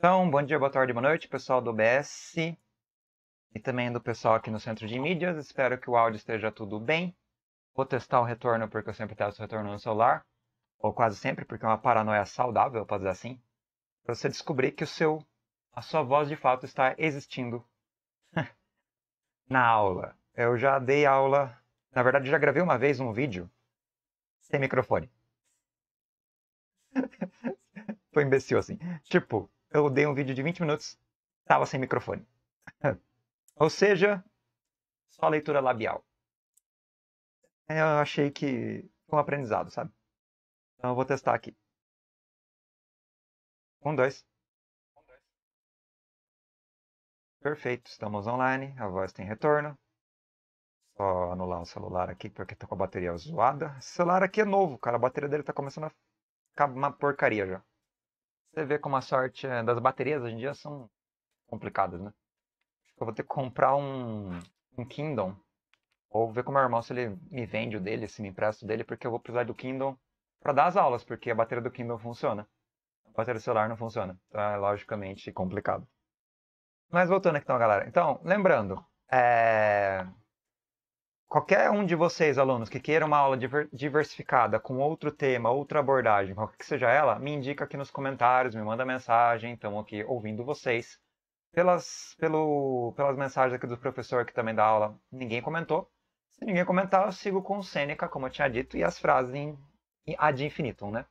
Então, bom dia, boa tarde, boa noite, pessoal do OBS e também do pessoal aqui no Centro de Mídias. Espero que o áudio esteja tudo bem. Vou testar o retorno porque eu sempre testo o retorno no celular, ou quase sempre, porque é uma paranoia saudável, pode dizer assim, para você descobrir que o seu, a sua voz de fato está existindo na aula. Eu já dei aula, na verdade já gravei uma vez um vídeo sem microfone. Foi imbecil assim. Tipo, eu dei um vídeo de 20 minutos, estava sem microfone. Ou seja, só leitura labial. É, eu achei que foi um aprendizado, sabe? Então eu vou testar aqui. Um, dois. Perfeito, estamos online, a voz tem retorno. Só anular o celular aqui, porque tá com a bateria zoada. O celular aqui é novo, cara, a bateria dele tá começando a ficar uma porcaria já. Você vê como a sorte eh, das baterias hoje em dia são complicadas, né? Acho que eu vou ter que comprar um, um Kindle. Ou ver com meu irmão se ele me vende o dele, se me empresta o dele, porque eu vou precisar do Kindle para dar as aulas, porque a bateria do Kindle funciona. A bateria do celular não funciona. Então é logicamente complicado. Mas voltando aqui então, galera. Então, lembrando, é qualquer um de vocês, alunos, que queira uma aula diversificada com outro tema, outra abordagem, qualquer que seja ela, me indica aqui nos comentários, me manda mensagem, estamos aqui ouvindo vocês. Pelas, pelo, pelas mensagens aqui do professor que também dá aula, ninguém comentou. Se ninguém comentar, eu sigo com o Sêneca, como eu tinha dito, e as frases em, em ad infinitum, né?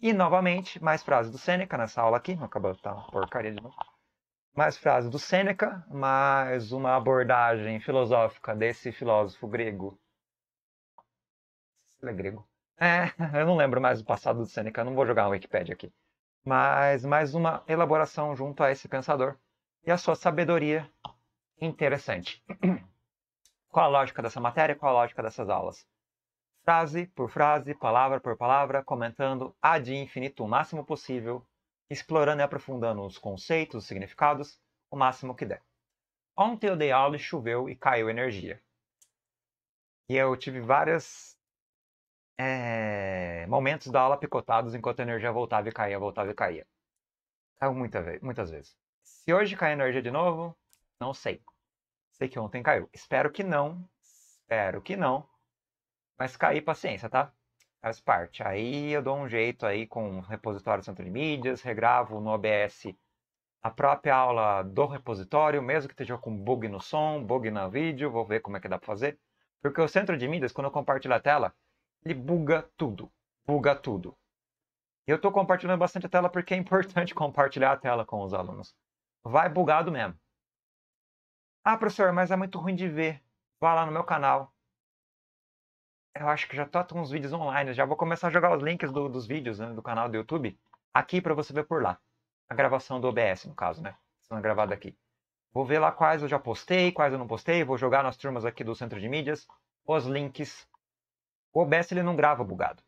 E, novamente, mais frases do Sêneca nessa aula aqui. Acabou, tá uma porcaria de novo mais frases do Sêneca, mais uma abordagem filosófica desse filósofo grego. Ele é grego. É, eu não lembro mais o passado do Sêneca, não vou jogar a Wikipedia aqui. Mas mais uma elaboração junto a esse pensador e a sua sabedoria interessante. Qual a lógica dessa matéria? Qual a lógica dessas aulas? Frase por frase, palavra por palavra, comentando ad infinito, o máximo possível, explorando e aprofundando os conceitos, os significados, o máximo que der. Ontem eu dei aula e choveu e caiu energia. E eu tive vários é, eh, momentos da aula picotados enquanto a energia voltava e caía, voltava e caía. Caiu muita ve muitas vezes. Se hoje cair energia de novo, não sei. Sei que ontem caiu. Espero que não. Espero que não. Mas cair, paciência, tá? faz parte. Aí eu dou um jeito aí com o repositório Centro de Mídias, regravo no OBS a própria aula do repositório, mesmo que esteja com bug no som, bug no vídeo, vou ver como é que dá para fazer. Porque o Centro de Mídias, quando eu compartilho a tela, ele buga tudo, buga tudo. Eu estou compartilhando bastante a tela porque é importante compartilhar a tela com os alunos. Vai bugado mesmo. Ah, professor, mas é muito ruim de ver. Vá lá no meu canal, eu acho que já tô uns vídeos online, já vou começar a jogar os links do, dos vídeos né, do canal do YouTube aqui para você ver por lá. A gravação do OBS, no caso, né? Sendo gravada aqui. Vou ver lá quais eu já postei, quais eu não postei, vou jogar nas turmas aqui do Centro de Mídias os links. O OBS ele não grava bugado.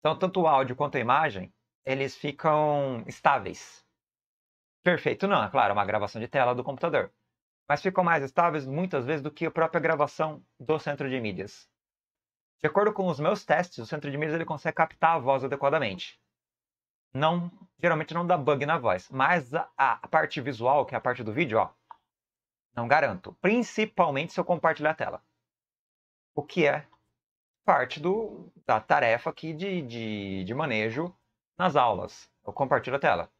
Então, tanto o áudio quanto a imagem, eles ficam estáveis. Perfeito não, é claro, é uma gravação de tela do computador. Mas ficam mais estáveis muitas vezes do que a própria gravação do centro de mídias. De acordo com os meus testes, o centro de mídia ele consegue captar a voz adequadamente. Não, geralmente não dá bug na voz, mas a, a parte visual, que é a parte do vídeo, ó, não garanto. Principalmente se eu compartilhar a tela. O que é parte do, da tarefa aqui de, de, de manejo nas aulas. Eu compartilho a tela.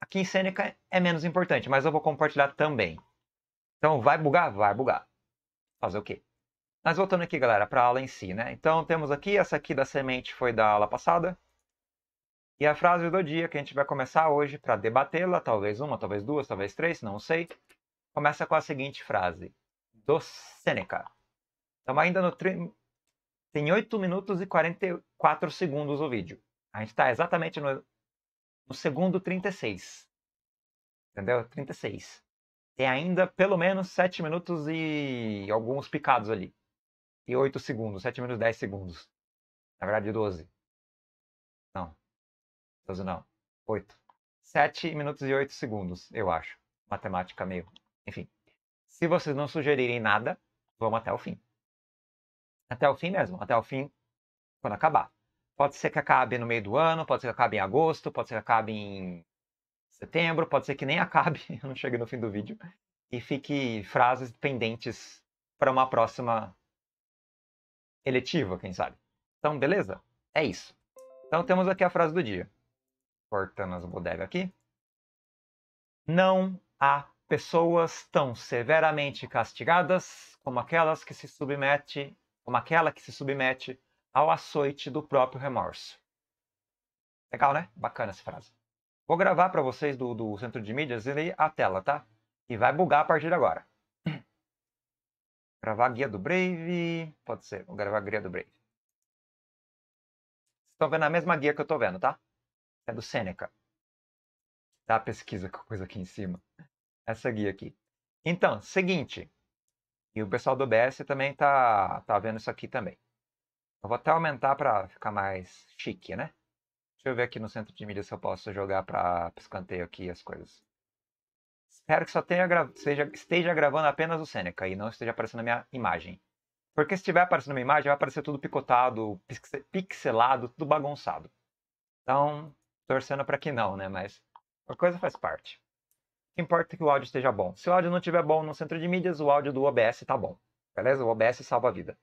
Aqui em Seneca é menos importante, mas eu vou compartilhar também. Então vai bugar? Vai bugar. Fazer o quê? Mas voltando aqui, galera, para a aula em si, né? Então temos aqui, essa aqui da semente foi da aula passada. E a frase do dia que a gente vai começar hoje para debatê-la, talvez uma, talvez duas, talvez três, não sei. Começa com a seguinte frase: do Seneca. Estamos ainda no. Tri... Tem 8 minutos e 44 segundos o vídeo. A gente está exatamente no... no segundo 36. Entendeu? 36. Tem ainda pelo menos 7 minutos e alguns picados ali e 8 segundos, 7 menos 10 segundos. Na verdade, 12. Não. 12 não. 8. 7 minutos e 8 segundos, eu acho. Matemática meio. Enfim. Se vocês não sugerirem nada, vamos até o fim. Até o fim mesmo, até o fim quando acabar. Pode ser que acabe no meio do ano, pode ser que acabe em agosto, pode ser que acabe em setembro, pode ser que nem acabe, eu não cheguei no fim do vídeo, e fique frases pendentes para uma próxima eletiva, quem sabe. Então, beleza? É isso. Então temos aqui a frase do dia. Cortando as bodegas aqui. Não há pessoas tão severamente castigadas como aquelas que se submete, como aquela que se submete ao açoite do próprio remorso. Legal, né? Bacana essa frase. Vou gravar para vocês do, do centro de mídias e a tela, tá? E vai bugar a partir de agora. Gravar guia do Brave. Pode ser. Vou gravar guia do Brave. Vocês estão vendo a mesma guia que eu estou vendo, tá? É do Seneca. Dá pesquisa com coisa aqui em cima. Essa guia aqui. Então, seguinte. E o pessoal do OBS também tá, tá vendo isso aqui também. Eu vou até aumentar para ficar mais chique, né? Deixa eu ver aqui no centro de mídia se eu posso jogar para escanteio aqui as coisas. Quero que só gra... seja... esteja gravando apenas o Seneca e não esteja aparecendo a minha imagem. Porque se estiver aparecendo a minha imagem, vai aparecer tudo picotado, pixelado, tudo bagunçado. Então, torcendo para que não, né? Mas a coisa faz parte. O que importa é que o áudio esteja bom. Se o áudio não estiver bom no centro de mídias, o áudio do OBS tá bom. Beleza? O OBS salva a vida.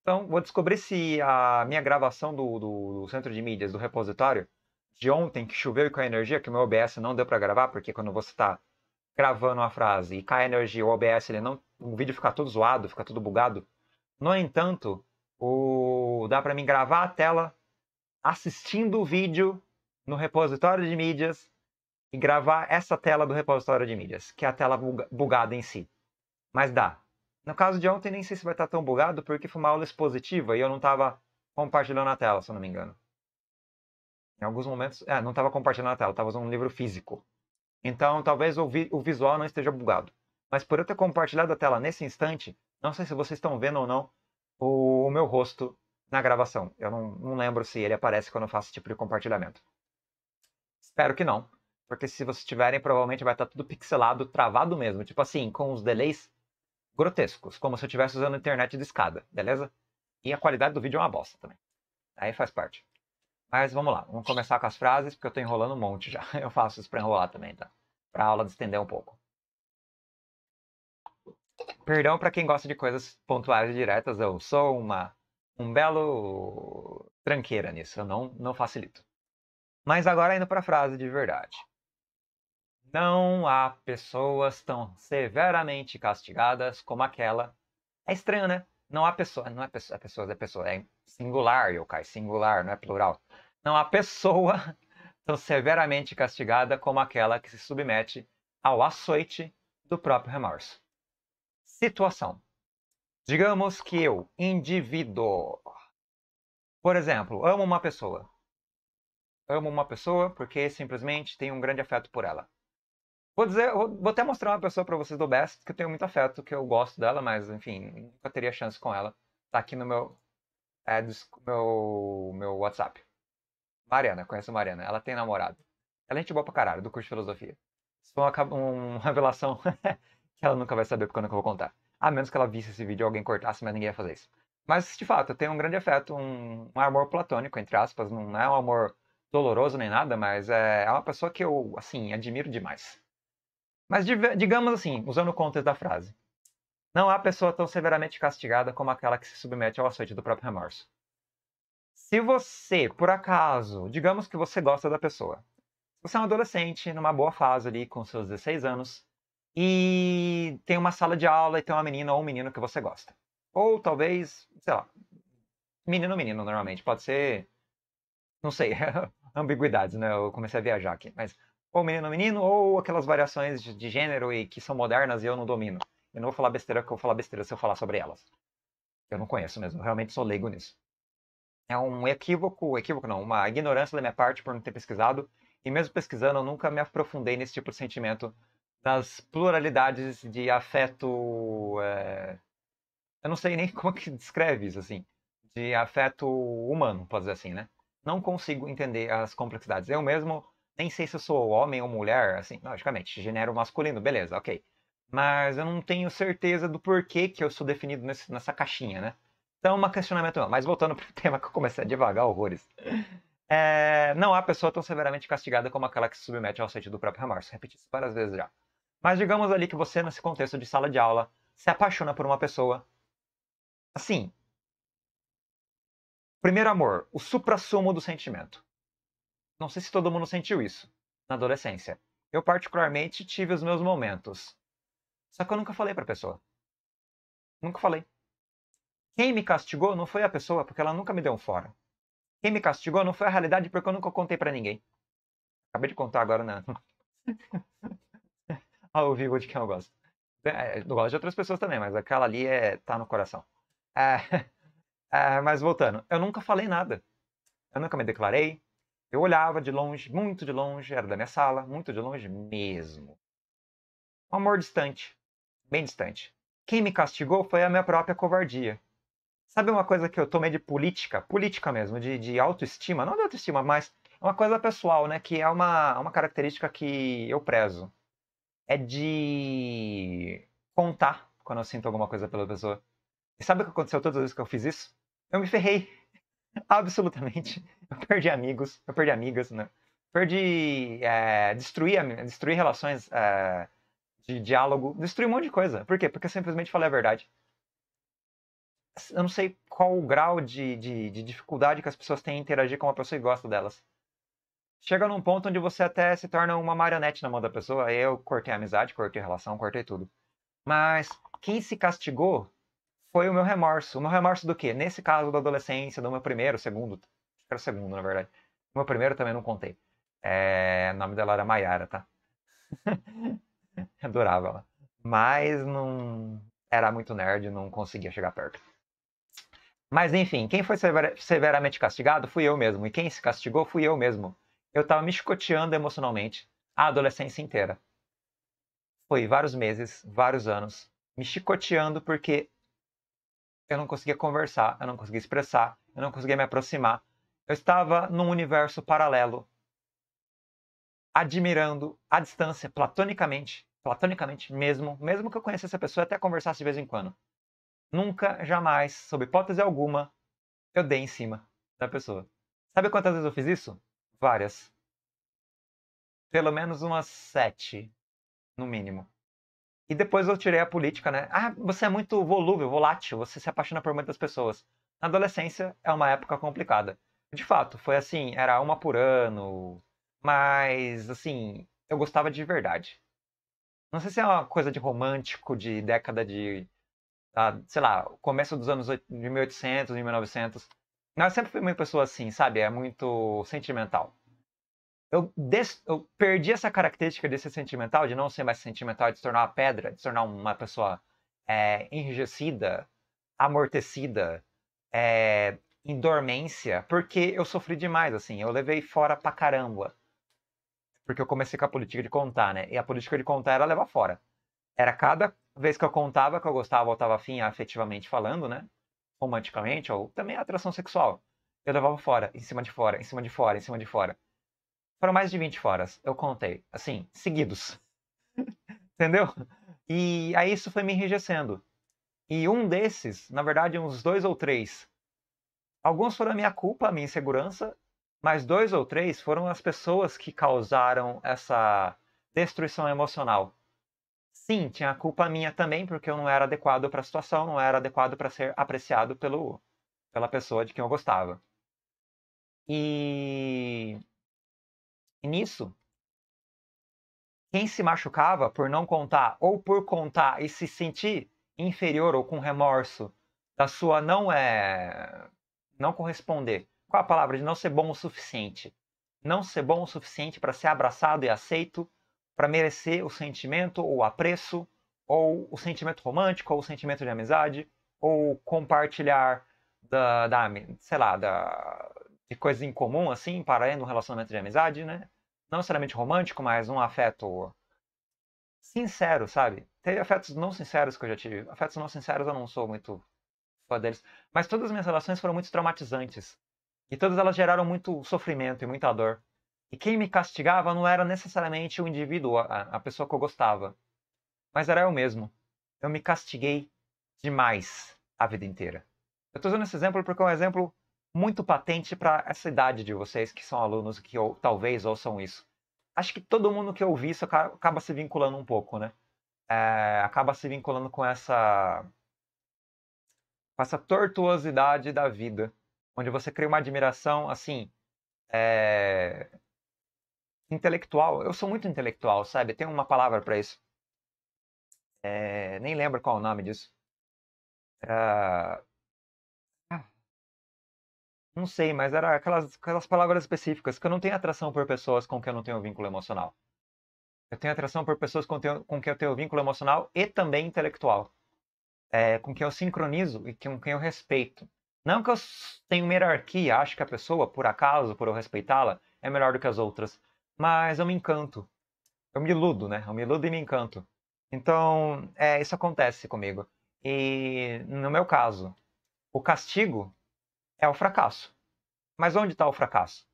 Então, vou descobrir se a minha gravação do, do, do centro de mídias, do repositório, de ontem, que choveu e com a energia, que o meu OBS não deu para gravar, porque quando você está gravando uma frase e cai a energia, o OBS ele não, o vídeo fica todo zoado, fica tudo bugado. No entanto, o dá para mim gravar a tela assistindo o vídeo no repositório de mídias e gravar essa tela do repositório de mídias, que é a tela bugada em si. Mas dá. No caso de ontem, nem sei se vai estar tá tão bugado, porque foi uma aula expositiva e eu não estava compartilhando a tela, se eu não me engano. Em alguns momentos. É, não estava compartilhando a tela, estava usando um livro físico. Então, talvez o, vi o visual não esteja bugado. Mas por eu ter compartilhado a tela nesse instante, não sei se vocês estão vendo ou não o, o meu rosto na gravação. Eu não, não lembro se ele aparece quando eu faço esse tipo de compartilhamento. Espero que não, porque se vocês tiverem, provavelmente vai estar tudo pixelado, travado mesmo. Tipo assim, com os delays grotescos, como se eu estivesse usando internet de escada, beleza? E a qualidade do vídeo é uma bosta também. Aí faz parte. Mas vamos lá, vamos começar com as frases, porque eu estou enrolando um monte já. Eu faço isso para enrolar também, tá? Para aula distender um pouco. Perdão para quem gosta de coisas pontuais e diretas, eu sou uma um belo tranqueira nisso, eu não, não facilito. Mas agora indo para a frase de verdade. Não há pessoas tão severamente castigadas como aquela. É estranho, né? Não há pessoa, não é pessoa, é pessoas, é pessoa, é singular, yokai, singular, não é plural. Não há pessoa tão severamente castigada como aquela que se submete ao açoite do próprio remorso. Situação. Digamos que eu, indivíduo, por exemplo, amo uma pessoa. Amo uma pessoa porque simplesmente tenho um grande afeto por ela. Vou dizer, vou até mostrar uma pessoa para vocês do Best, que eu tenho muito afeto, que eu gosto dela, mas enfim, nunca teria chance com ela. Tá aqui no meu, é, meu, meu WhatsApp. Mariana, conheço a Mariana. Ela tem namorado. Ela é gente boa pra caralho, do curso de filosofia. Isso foi é uma, uma revelação que ela nunca vai saber porque eu vou contar. A menos que ela visse esse vídeo e alguém cortasse, mas ninguém ia fazer isso. Mas, de fato, eu tenho um grande afeto, um, um amor platônico, entre aspas. Não é um amor doloroso nem nada, mas é, é uma pessoa que eu, assim, admiro demais. Mas digamos assim, usando o contexto da frase. Não há pessoa tão severamente castigada como aquela que se submete ao açoite do próprio remorso. Se você, por acaso, digamos que você gosta da pessoa. Você é um adolescente, numa boa fase ali, com seus 16 anos, e tem uma sala de aula e tem uma menina ou um menino que você gosta. Ou talvez, sei lá, menino ou menino normalmente, pode ser, não sei, ambiguidades, né? Eu comecei a viajar aqui, mas ou menino menino, ou aquelas variações de gênero e que são modernas e eu não domino. Eu não vou falar besteira que eu vou falar besteira se eu falar sobre elas. Eu não conheço mesmo, eu realmente sou leigo nisso. É um equívoco, equívoco não, uma ignorância da minha parte por não ter pesquisado, e mesmo pesquisando eu nunca me aprofundei nesse tipo de sentimento das pluralidades de afeto. É... Eu não sei nem como é que descreve isso, assim. De afeto humano, pode dizer assim, né? Não consigo entender as complexidades. Eu mesmo nem sei se eu sou homem ou mulher, assim, logicamente, gênero masculino, beleza, ok. Mas eu não tenho certeza do porquê que eu sou definido nesse, nessa caixinha, né? Então, um questionamento não. Mas voltando pro tema que eu comecei a devagar horrores. É, não há pessoa tão severamente castigada como aquela que se submete ao sentido do próprio remorso. Repeti isso várias vezes já. Mas digamos ali que você, nesse contexto de sala de aula, se apaixona por uma pessoa. Assim. Primeiro amor, o suprassumo do sentimento. Não sei se todo mundo sentiu isso na adolescência. Eu, particularmente, tive os meus momentos. Só que eu nunca falei pra pessoa. Nunca falei. Quem me castigou não foi a pessoa, porque ela nunca me deu um fora. Quem me castigou não foi a realidade, porque eu nunca contei para ninguém. Acabei de contar agora na. Ao vivo de quem eu gosto. É, é, eu gosto de outras pessoas também, mas aquela ali é... tá no coração. É... É, mas voltando, eu nunca falei nada. Eu nunca me declarei, eu olhava de longe, muito de longe, era da minha sala, muito de longe mesmo. Um amor distante, bem distante. Quem me castigou foi a minha própria covardia. Sabe uma coisa que eu tomei de política, política mesmo, de, de autoestima, não de autoestima, mas é uma coisa pessoal, né? Que é uma, uma característica que eu prezo. É de contar quando eu sinto alguma coisa pela pessoa. E sabe o que aconteceu todas as vezes que eu fiz isso? Eu me ferrei. absolutamente. Eu perdi amigos, eu perdi amigas, né? Perdi. É, destruí, relações é, de diálogo, destruí um monte de coisa. Por quê? Porque eu simplesmente falei a verdade. Eu não sei qual o grau de, de, de dificuldade que as pessoas têm em interagir com uma pessoa que gosta delas. Chega num ponto onde você até se torna uma marionete na mão da pessoa. Eu cortei a amizade, cortei a relação, cortei tudo. Mas quem se castigou foi o meu remorso. O meu remorso do quê? Nesse caso da adolescência, do meu primeiro, segundo, acho que era o segundo, na verdade. O meu primeiro também não contei. É, o nome dela era Maiara, tá? Adorava ela. Mas não era muito nerd, não conseguia chegar perto. Mas enfim, quem foi sever... severamente castigado fui eu mesmo. E quem se castigou fui eu mesmo. Eu tava me chicoteando emocionalmente a adolescência inteira. Foi vários meses, vários anos, me chicoteando porque eu não conseguia conversar, eu não conseguia expressar, eu não conseguia me aproximar. Eu estava num universo paralelo, admirando à distância, platonicamente, platonicamente mesmo, mesmo que eu conhecesse a pessoa e até conversasse de vez em quando. Nunca, jamais, sob hipótese alguma, eu dei em cima da pessoa. Sabe quantas vezes eu fiz isso? Várias. Pelo menos umas sete, no mínimo. E depois eu tirei a política, né? Ah, você é muito volúvel, volátil, você se apaixona por muitas pessoas. Na adolescência é uma época complicada. De fato, foi assim, era uma por ano, mas assim, eu gostava de verdade. Não sei se é uma coisa de romântico, de década de, ah, sei lá, começo dos anos de 1800, 1900. Mas eu sempre fui uma pessoa assim, sabe? É muito sentimental eu, des... eu perdi essa característica de ser sentimental, de não ser mais sentimental, de se tornar uma pedra, de se tornar uma pessoa é, enrijecida, amortecida, é, em dormência, porque eu sofri demais, assim, eu levei fora pra caramba. Porque eu comecei com a política de contar, né? E a política de contar era levar fora. Era cada vez que eu contava que eu gostava ou estava afim afetivamente falando, né? Romanticamente, ou também a atração sexual. Eu levava fora, em cima de fora, em cima de fora, em cima de fora. Foram mais de 20 foras, eu contei, assim, seguidos. Entendeu? E aí isso foi me enrijecendo. E um desses, na verdade, uns dois ou três, alguns foram a minha culpa, a minha insegurança, mas dois ou três foram as pessoas que causaram essa destruição emocional. Sim, tinha culpa minha também, porque eu não era adequado para a situação, não era adequado para ser apreciado pelo, pela pessoa de quem eu gostava. E e nisso, quem se machucava por não contar ou por contar e se sentir inferior ou com remorso da sua não é não corresponder qual a palavra de não ser bom o suficiente não ser bom o suficiente para ser abraçado e aceito para merecer o sentimento ou o apreço ou o sentimento romântico ou o sentimento de amizade ou compartilhar da, da sei lá da de coisas em comum assim para no relacionamento de amizade né não necessariamente romântico, mas um afeto sincero, sabe? Teve afetos não sinceros que eu já tive. Afetos não sinceros eu não sou muito fã deles. Mas todas as minhas relações foram muito traumatizantes. E todas elas geraram muito sofrimento e muita dor. E quem me castigava não era necessariamente o indivíduo, a, a pessoa que eu gostava. Mas era eu mesmo. Eu me castiguei demais a vida inteira. Eu estou usando esse exemplo porque é um exemplo muito patente para essa idade de vocês que são alunos que ou, talvez ouçam isso. Acho que todo mundo que ouve isso acaba se vinculando um pouco, né? É, acaba se vinculando com essa com essa tortuosidade da vida, onde você cria uma admiração assim é... intelectual. Eu sou muito intelectual, sabe? Tem uma palavra para isso. É... Nem lembro qual é o nome disso. É, não sei, mas era aquelas, aquelas palavras específicas, que eu não tenho atração por pessoas com quem eu não tenho vínculo emocional. Eu tenho atração por pessoas com, com quem eu tenho vínculo emocional e também intelectual. É, com quem eu sincronizo e com quem eu respeito. Não que eu tenha uma hierarquia, acho que a pessoa, por acaso, por eu respeitá-la, é melhor do que as outras. Mas eu me encanto. Eu me iludo, né? Eu me iludo e me encanto. Então, é, isso acontece comigo. E no meu caso, o castigo é o fracasso. Mas onde está o fracasso?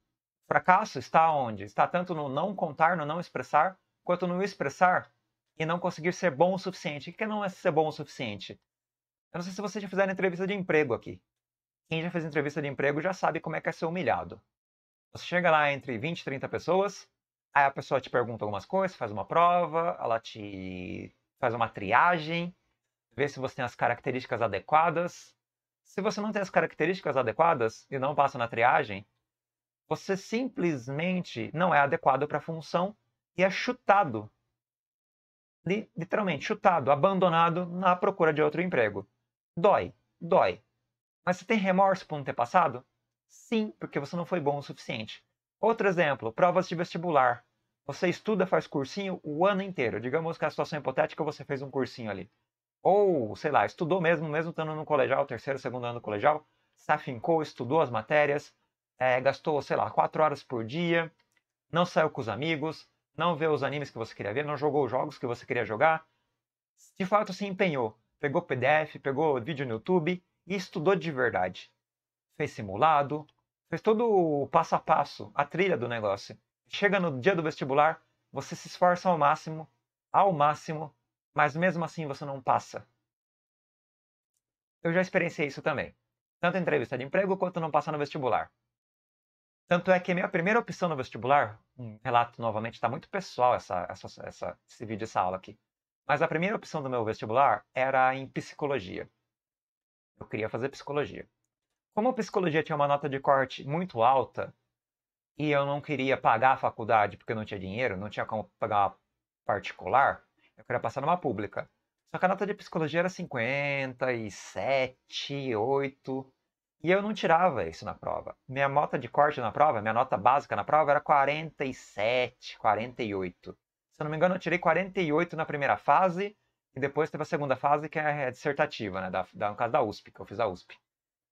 O fracasso está onde? Está tanto no não contar, no não expressar, quanto no expressar e não conseguir ser bom o suficiente. O que é não é ser bom o suficiente? Eu não sei se vocês já fizeram entrevista de emprego aqui. Quem já fez entrevista de emprego já sabe como é que é ser humilhado. Você chega lá entre 20 e 30 pessoas, aí a pessoa te pergunta algumas coisas, faz uma prova, ela te faz uma triagem, vê se você tem as características adequadas, se você não tem as características adequadas e não passa na triagem, você simplesmente não é adequado para a função e é chutado. Literalmente, chutado, abandonado na procura de outro emprego. Dói, dói. Mas você tem remorso por não ter passado? Sim, porque você não foi bom o suficiente. Outro exemplo, provas de vestibular. Você estuda, faz cursinho o ano inteiro. Digamos que a situação hipotética você fez um cursinho ali ou, sei lá, estudou mesmo, mesmo estando no colegial, terceiro, segundo ano do colegial, se afincou, estudou as matérias, é, gastou, sei lá, quatro horas por dia, não saiu com os amigos, não vê os animes que você queria ver, não jogou os jogos que você queria jogar, de fato se empenhou, pegou PDF, pegou vídeo no YouTube e estudou de verdade. Fez simulado, fez todo o passo a passo, a trilha do negócio. Chega no dia do vestibular, você se esforça ao máximo, ao máximo, mas mesmo assim você não passa. Eu já experienciei isso também. Tanto em entrevista de emprego quanto não passar no vestibular. Tanto é que a minha primeira opção no vestibular, um relato novamente, está muito pessoal essa, essa, essa, esse vídeo, essa aula aqui. Mas a primeira opção do meu vestibular era em psicologia. Eu queria fazer psicologia. Como a psicologia tinha uma nota de corte muito alta e eu não queria pagar a faculdade porque eu não tinha dinheiro, não tinha como pagar particular, eu queria passar numa pública. Só que a nota de psicologia era 57, 8. E eu não tirava isso na prova. Minha nota de corte na prova, minha nota básica na prova era 47, 48. Se eu não me engano, eu tirei 48 na primeira fase. E depois teve a segunda fase, que é a é dissertativa, né? Da, da, no caso da USP, que eu fiz a USP.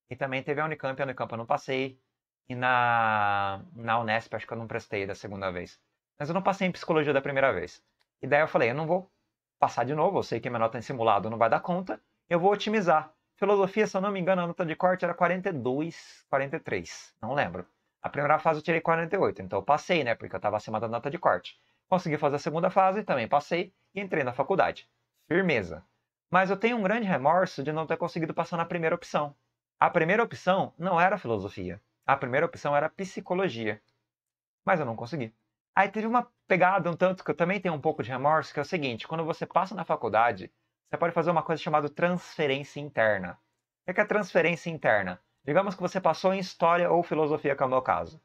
E também teve a Unicamp, a Unicamp eu não passei. E na, na Unesp, acho que eu não prestei da segunda vez. Mas eu não passei em psicologia da primeira vez. E daí eu falei, eu não vou passar de novo, eu sei que minha nota em simulado não vai dar conta, eu vou otimizar. Filosofia, se eu não me engano, a nota de corte era 42, 43, não lembro. A primeira fase eu tirei 48, então eu passei, né, porque eu estava acima da nota de corte. Consegui fazer a segunda fase, também passei e entrei na faculdade. Firmeza. Mas eu tenho um grande remorso de não ter conseguido passar na primeira opção. A primeira opção não era filosofia. A primeira opção era psicologia. Mas eu não consegui. Aí teve uma pegada um tanto que eu também tenho um pouco de remorso, que é o seguinte, quando você passa na faculdade, você pode fazer uma coisa chamada transferência interna. O que é a é transferência interna? Digamos que você passou em história ou filosofia, que é o meu caso.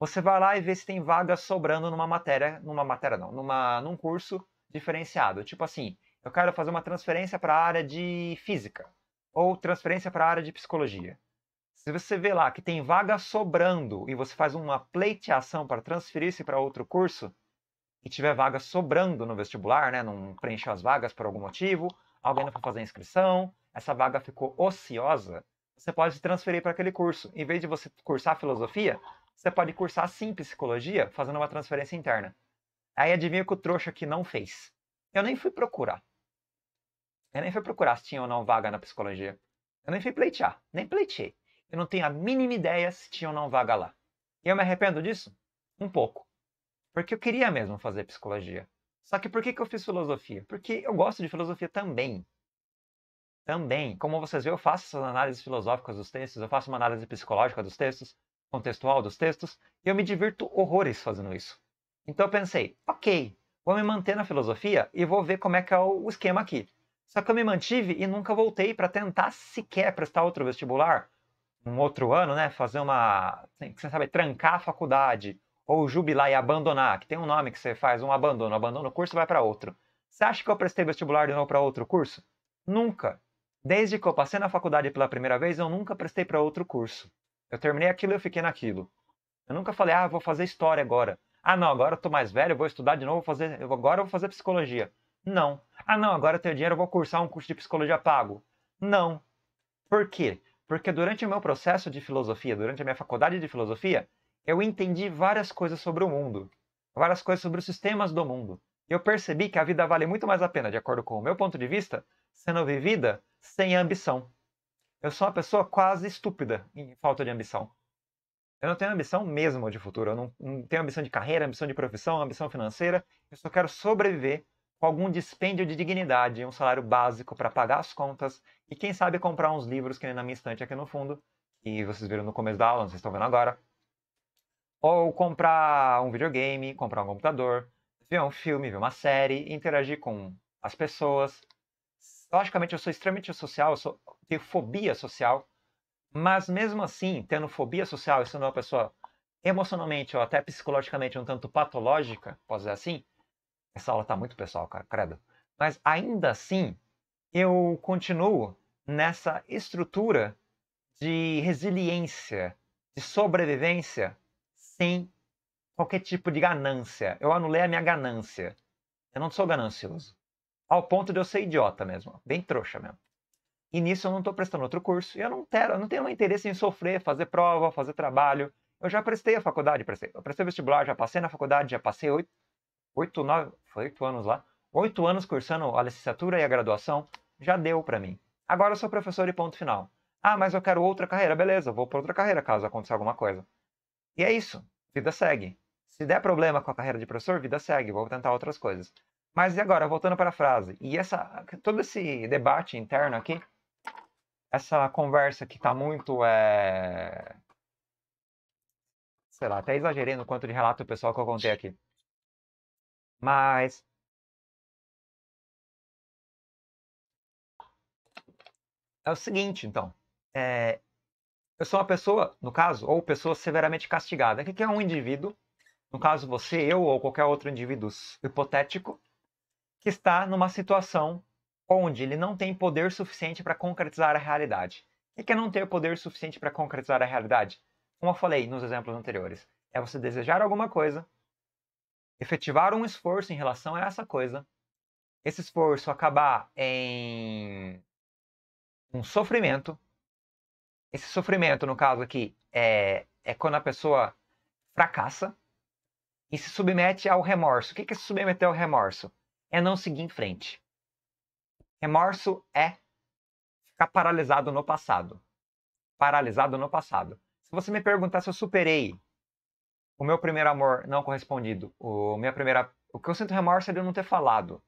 Você vai lá e vê se tem vaga sobrando numa matéria, numa matéria não, numa, num curso diferenciado. Tipo assim, eu quero fazer uma transferência para a área de física ou transferência para a área de psicologia. Se você vê lá que tem vaga sobrando e você faz uma pleiteação para transferir-se para outro curso e tiver vaga sobrando no vestibular, né, não preencheu as vagas por algum motivo, alguém não foi fazer a inscrição, essa vaga ficou ociosa, você pode se transferir para aquele curso. Em vez de você cursar filosofia, você pode cursar sim psicologia, fazendo uma transferência interna. Aí adivinha o que o trouxa aqui não fez. Eu nem fui procurar. Eu nem fui procurar se tinha ou não vaga na psicologia. Eu nem fui pleitear, nem pleiteei. Eu não tenho a mínima ideia se tinha ou não vaga lá. E eu me arrependo disso? Um pouco. Porque eu queria mesmo fazer psicologia. Só que por que, que eu fiz filosofia? Porque eu gosto de filosofia também. Também. Como vocês veem, eu faço essas análises filosóficas dos textos, eu faço uma análise psicológica dos textos, contextual dos textos, e eu me divirto horrores fazendo isso. Então eu pensei, ok, vou me manter na filosofia e vou ver como é que é o esquema aqui. Só que eu me mantive e nunca voltei para tentar sequer prestar outro vestibular um outro ano, né? Fazer uma. Assim, você sabe, trancar a faculdade ou jubilar e abandonar, que tem um nome que você faz, um abandono, abandona o curso e vai para outro. Você acha que eu prestei vestibular de novo para outro curso? Nunca. Desde que eu passei na faculdade pela primeira vez, eu nunca prestei para outro curso. Eu terminei aquilo e eu fiquei naquilo. Eu nunca falei, ah, vou fazer história agora. Ah, não, agora eu tô mais velho, vou estudar de novo, vou fazer, agora eu vou fazer psicologia. Não. Ah, não, agora eu tenho dinheiro, eu vou cursar um curso de psicologia pago. Não. Por quê? Porque durante o meu processo de filosofia, durante a minha faculdade de filosofia, eu entendi várias coisas sobre o mundo, várias coisas sobre os sistemas do mundo. Eu percebi que a vida vale muito mais a pena, de acordo com o meu ponto de vista, sendo vivida sem ambição. Eu sou uma pessoa quase estúpida em falta de ambição. Eu não tenho ambição mesmo de futuro. Eu não, não tenho ambição de carreira, ambição de profissão, ambição financeira. Eu só quero sobreviver com algum dispêndio de dignidade, um salário básico para pagar as contas e quem sabe comprar uns livros que nem na minha estante aqui no fundo, que vocês viram no começo da aula, vocês estão vendo agora. Ou comprar um videogame, comprar um computador, ver um filme, ver uma série, interagir com as pessoas. Logicamente, eu sou extremamente social, eu sou, tenho fobia social, mas mesmo assim, tendo fobia social e sendo uma pessoa emocionalmente ou até psicologicamente um tanto patológica, posso dizer assim, essa aula tá muito pessoal, cara, credo. Mas ainda assim, eu continuo nessa estrutura de resiliência, de sobrevivência, sem qualquer tipo de ganância. Eu anulei a minha ganância. Eu não sou ganancioso. Ao ponto de eu ser idiota mesmo, bem trouxa mesmo. E nisso eu não estou prestando outro curso. E eu não, tenho, eu não tenho interesse em sofrer, fazer prova, fazer trabalho. Eu já prestei a faculdade, prestei, eu prestei vestibular, já passei na faculdade, já passei oito, oito, nove, foi oito anos lá, oito anos cursando a licenciatura e a graduação, já deu para mim. Agora eu sou professor e ponto final. Ah, mas eu quero outra carreira, beleza, vou para outra carreira caso aconteça alguma coisa. E é isso, vida segue. Se der problema com a carreira de professor, vida segue, vou tentar outras coisas. Mas e agora, voltando para a frase, e essa, todo esse debate interno aqui, essa conversa que está muito, é... sei lá, até exagerei no quanto de relato pessoal que eu contei aqui. Mas. É o seguinte, então. É... Eu sou uma pessoa, no caso, ou pessoa severamente castigada. O que é um indivíduo? No caso, você, eu ou qualquer outro indivíduo hipotético, que está numa situação onde ele não tem poder suficiente para concretizar a realidade. O que é não ter poder suficiente para concretizar a realidade? Como eu falei nos exemplos anteriores, é você desejar alguma coisa, efetivar um esforço em relação a essa coisa, esse esforço acabar em um sofrimento, esse sofrimento, no caso aqui, é, é quando a pessoa fracassa e se submete ao remorso. O que é se submeter ao remorso? É não seguir em frente. Remorso é ficar paralisado no passado. Paralisado no passado. Se você me perguntar se eu superei o meu primeiro amor não correspondido, o minha primeira, o que eu sinto remorso é de eu não ter falado.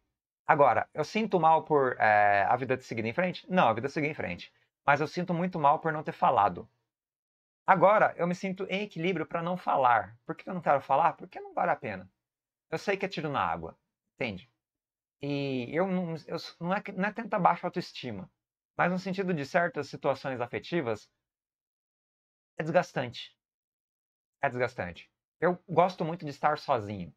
Agora, eu sinto mal por é, a vida seguir em frente? Não, a vida seguir em frente. Mas eu sinto muito mal por não ter falado. Agora, eu me sinto em equilíbrio para não falar. Por que eu não quero falar? Porque não vale a pena. Eu sei que é tiro na água, entende? E eu não, eu, não, é, não é tanta baixa autoestima, mas no sentido de certas situações afetivas, é desgastante. É desgastante. Eu gosto muito de estar sozinho.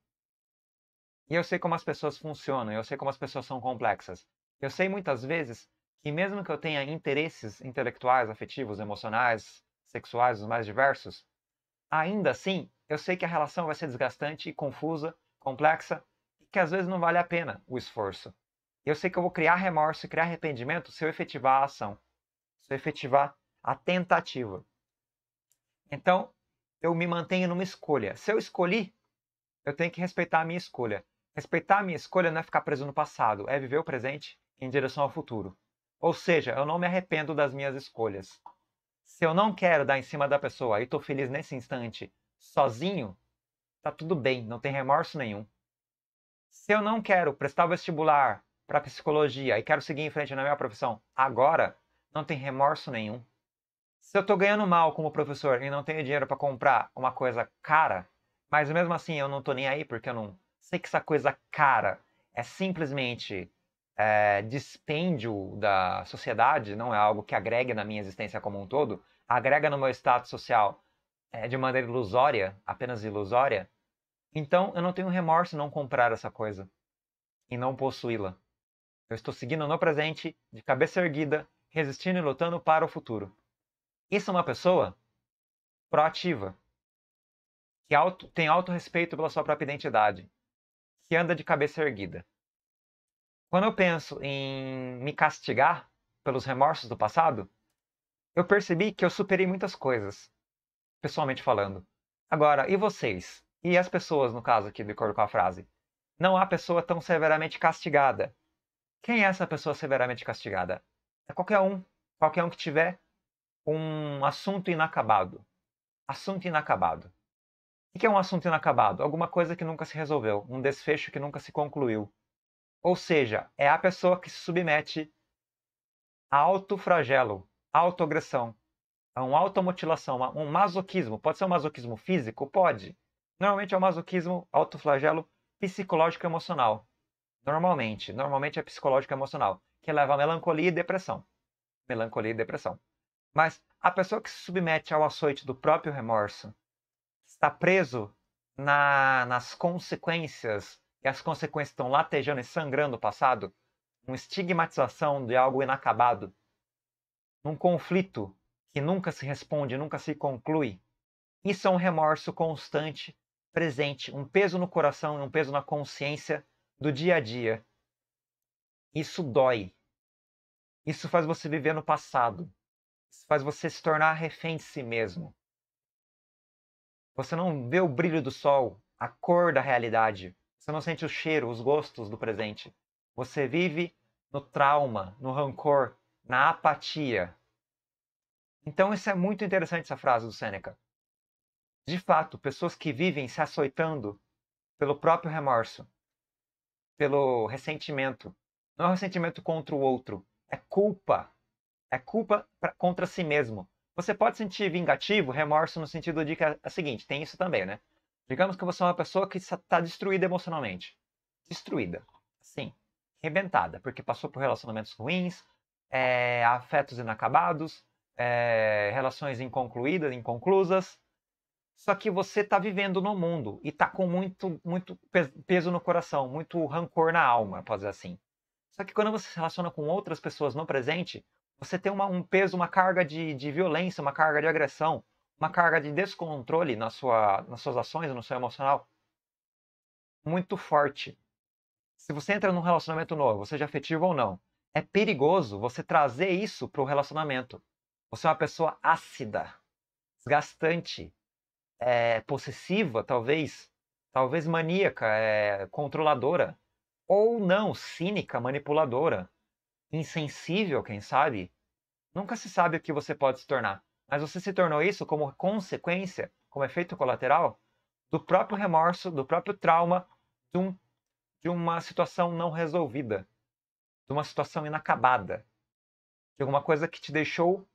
E eu sei como as pessoas funcionam, eu sei como as pessoas são complexas. Eu sei muitas vezes que, mesmo que eu tenha interesses intelectuais, afetivos, emocionais, sexuais, os mais diversos, ainda assim, eu sei que a relação vai ser desgastante, confusa, complexa e que às vezes não vale a pena o esforço. Eu sei que eu vou criar remorso e criar arrependimento se eu efetivar a ação, se eu efetivar a tentativa. Então, eu me mantenho numa escolha. Se eu escolhi, eu tenho que respeitar a minha escolha. Respeitar a minha escolha não é ficar preso no passado, é viver o presente em direção ao futuro. Ou seja, eu não me arrependo das minhas escolhas. Se eu não quero dar em cima da pessoa e estou feliz nesse instante, sozinho, tá tudo bem, não tem remorso nenhum. Se eu não quero prestar o vestibular para psicologia e quero seguir em frente na minha profissão agora, não tem remorso nenhum se eu estou ganhando mal como professor e não tenho dinheiro para comprar uma coisa cara, mas mesmo assim eu não estou nem aí porque eu não sei que essa coisa cara é simplesmente é, dispêndio da sociedade, não é algo que agregue na minha existência como um todo, agrega no meu status social é, de maneira ilusória, apenas ilusória, então eu não tenho remorso em não comprar essa coisa e não possuí-la. Eu estou seguindo no presente, de cabeça erguida, resistindo e lutando para o futuro. Isso é uma pessoa proativa, que auto, tem alto respeito pela sua própria identidade, que anda de cabeça erguida. Quando eu penso em me castigar pelos remorsos do passado, eu percebi que eu superei muitas coisas, pessoalmente falando. Agora, e vocês? E as pessoas, no caso aqui, de acordo com a frase? Não há pessoa tão severamente castigada. Quem é essa pessoa severamente castigada? É qualquer um. Qualquer um que tiver um assunto inacabado. Assunto inacabado. O que é um assunto inacabado? Alguma coisa que nunca se resolveu, um desfecho que nunca se concluiu. Ou seja, é a pessoa que se submete a autofragelo, autoagressão, a uma automutilação, a um masoquismo. Pode ser um masoquismo físico? Pode. Normalmente é um masoquismo autoflagelo psicológico emocional. Normalmente. Normalmente é psicológico emocional, que leva a melancolia e depressão. Melancolia e depressão. Mas a pessoa que se submete ao açoite do próprio remorso está preso na, nas consequências, e as consequências estão latejando e sangrando o passado, uma estigmatização de algo inacabado, num conflito que nunca se responde, nunca se conclui. Isso é um remorso constante, presente, um peso no coração e um peso na consciência do dia a dia. Isso dói. Isso faz você viver no passado faz você se tornar refém de si mesmo. Você não vê o brilho do sol, a cor da realidade. Você não sente o cheiro, os gostos do presente. Você vive no trauma, no rancor, na apatia. Então, isso é muito interessante, essa frase do Sêneca. De fato, pessoas que vivem se açoitando pelo próprio remorso, pelo ressentimento. Não é um ressentimento contra o outro, é culpa é culpa pra, contra si mesmo. Você pode sentir vingativo, remorso no sentido de que é, é o seguinte, tem isso também, né? Digamos que você é uma pessoa que está destruída emocionalmente. Destruída. Sim. Rebentada, porque passou por relacionamentos ruins, é, afetos inacabados, é, relações inconcluídas, inconclusas. Só que você está vivendo no mundo e está com muito, muito peso no coração, muito rancor na alma, pode dizer assim. Só que quando você se relaciona com outras pessoas no presente, você tem uma, um peso, uma carga de, de violência, uma carga de agressão, uma carga de descontrole na sua, nas suas ações, no seu emocional, muito forte. Se você entra num relacionamento novo, seja é afetivo ou não, é perigoso você trazer isso para o relacionamento. Você é uma pessoa ácida, desgastante, é, possessiva, talvez, talvez maníaca, é, controladora, ou não, cínica, manipuladora insensível, quem sabe, nunca se sabe o que você pode se tornar. Mas você se tornou isso como consequência, como efeito colateral, do próprio remorso, do próprio trauma, de, um, de uma situação não resolvida, de uma situação inacabada, de alguma coisa que te deixou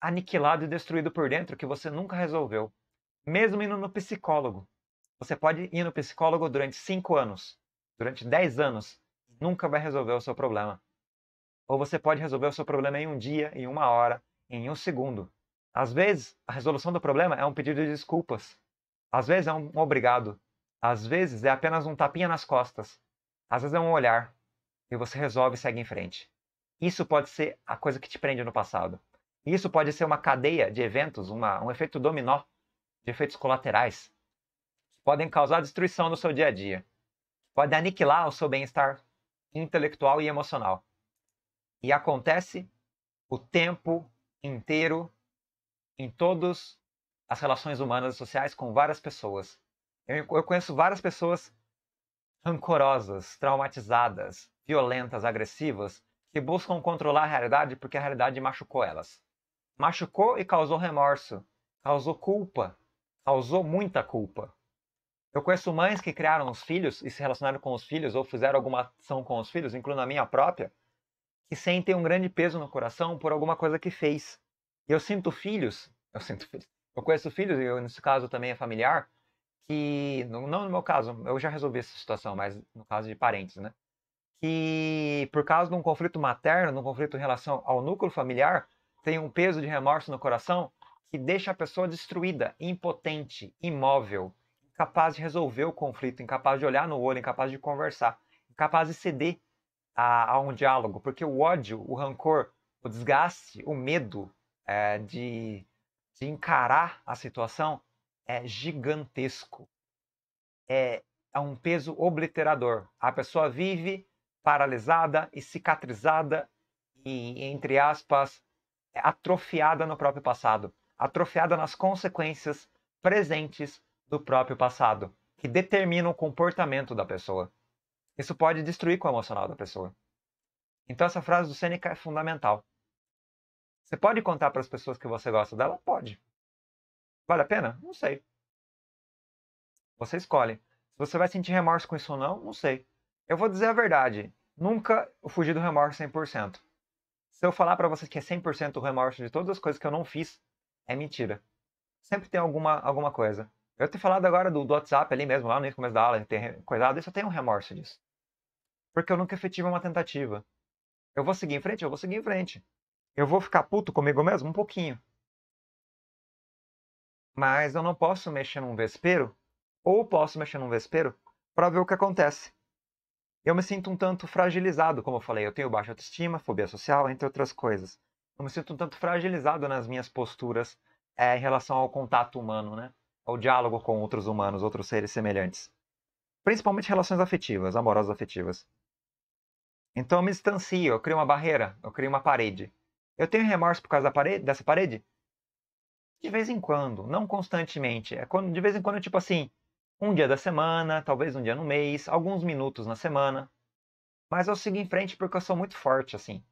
aniquilado e destruído por dentro que você nunca resolveu. Mesmo indo no psicólogo. Você pode ir no psicólogo durante 5 anos, durante 10 anos, nunca vai resolver o seu problema ou você pode resolver o seu problema em um dia, em uma hora, em um segundo. Às vezes, a resolução do problema é um pedido de desculpas. Às vezes é um obrigado. Às vezes é apenas um tapinha nas costas. Às vezes é um olhar. E você resolve e segue em frente. Isso pode ser a coisa que te prende no passado. Isso pode ser uma cadeia de eventos, uma, um efeito dominó de efeitos colaterais. Que podem causar destruição no seu dia a dia. Podem aniquilar o seu bem-estar intelectual e emocional. E acontece o tempo inteiro em todas as relações humanas e sociais com várias pessoas. Eu, eu conheço várias pessoas rancorosas, traumatizadas, violentas, agressivas, que buscam controlar a realidade porque a realidade machucou elas. Machucou e causou remorso, causou culpa, causou muita culpa. Eu conheço mães que criaram os filhos e se relacionaram com os filhos ou fizeram alguma ação com os filhos, incluindo a minha própria, que sentem um grande peso no coração por alguma coisa que fez. Eu sinto filhos, eu sinto filhos, eu conheço filhos, e nesse caso também é familiar, que, não no meu caso, eu já resolvi essa situação, mas no caso de parentes, né? Que por causa de um conflito materno, de um conflito em relação ao núcleo familiar, tem um peso de remorso no coração que deixa a pessoa destruída, impotente, imóvel, incapaz de resolver o conflito, incapaz de olhar no olho, incapaz de conversar, incapaz de ceder a, a um diálogo, porque o ódio, o rancor, o desgaste, o medo é, de, de encarar a situação é gigantesco. É, é um peso obliterador. A pessoa vive paralisada e cicatrizada e, entre aspas, é atrofiada no próprio passado, atrofiada nas consequências presentes do próprio passado, que determinam o comportamento da pessoa. Isso pode destruir com o emocional da pessoa. Então essa frase do Seneca é fundamental. Você pode contar para as pessoas que você gosta dela? Pode. Vale a pena? Não sei. Você escolhe. Se você vai sentir remorso com isso ou não, não sei. Eu vou dizer a verdade. Nunca eu fugi do remorso 100%. Se eu falar para você que é 100% o remorso de todas as coisas que eu não fiz, é mentira. Sempre tem alguma, alguma coisa. Eu ter falado agora do, do WhatsApp ali mesmo, lá no começo da aula, ter coisado, isso eu tenho um remorso disso. Porque eu nunca efetivo uma tentativa. Eu vou seguir em frente? Eu vou seguir em frente. Eu vou ficar puto comigo mesmo? Um pouquinho. Mas eu não posso mexer num vespeiro, ou posso mexer num vespeiro, para ver o que acontece. Eu me sinto um tanto fragilizado, como eu falei, eu tenho baixa autoestima, fobia social, entre outras coisas. Eu me sinto um tanto fragilizado nas minhas posturas é, em relação ao contato humano, né? ao diálogo com outros humanos, outros seres semelhantes. Principalmente relações afetivas, amorosas afetivas. Então eu me distancio, eu crio uma barreira, eu crio uma parede. Eu tenho remorso por causa parede, dessa parede? De vez em quando, não constantemente. É quando, de vez em quando, tipo assim, um dia da semana, talvez um dia no mês, alguns minutos na semana. Mas eu sigo em frente porque eu sou muito forte, assim.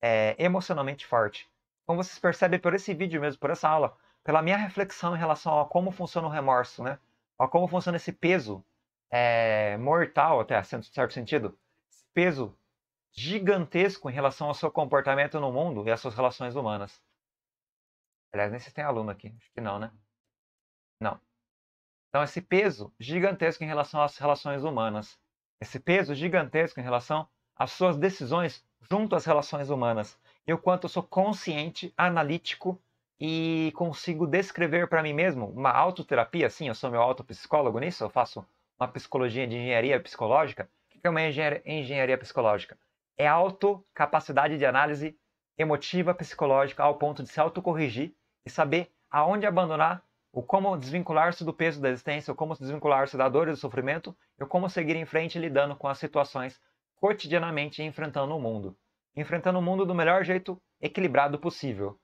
É, emocionalmente forte. Como vocês percebem por esse vídeo mesmo, por essa aula, pela minha reflexão em relação a como funciona o remorso, né? A como funciona esse peso é, mortal, até certo sentido, esse peso gigantesco em relação ao seu comportamento no mundo e às suas relações humanas. Aliás, nem se tem aluno aqui. Acho que não, né? Não. Então, esse peso gigantesco em relação às relações humanas. Esse peso gigantesco em relação às suas decisões junto às relações humanas. E o quanto eu sou consciente, analítico e consigo descrever para mim mesmo uma autoterapia, sim, eu sou meu autopsicólogo nisso, eu faço uma psicologia de engenharia psicológica. O que é uma engenharia, psicológica? É autocapacidade de análise emotiva psicológica ao ponto de se autocorrigir e saber aonde abandonar, o como desvincular-se do peso da existência, o como desvincular-se da dor e do sofrimento, e o como seguir em frente lidando com as situações cotidianamente enfrentando o mundo. Enfrentando o mundo do melhor jeito equilibrado possível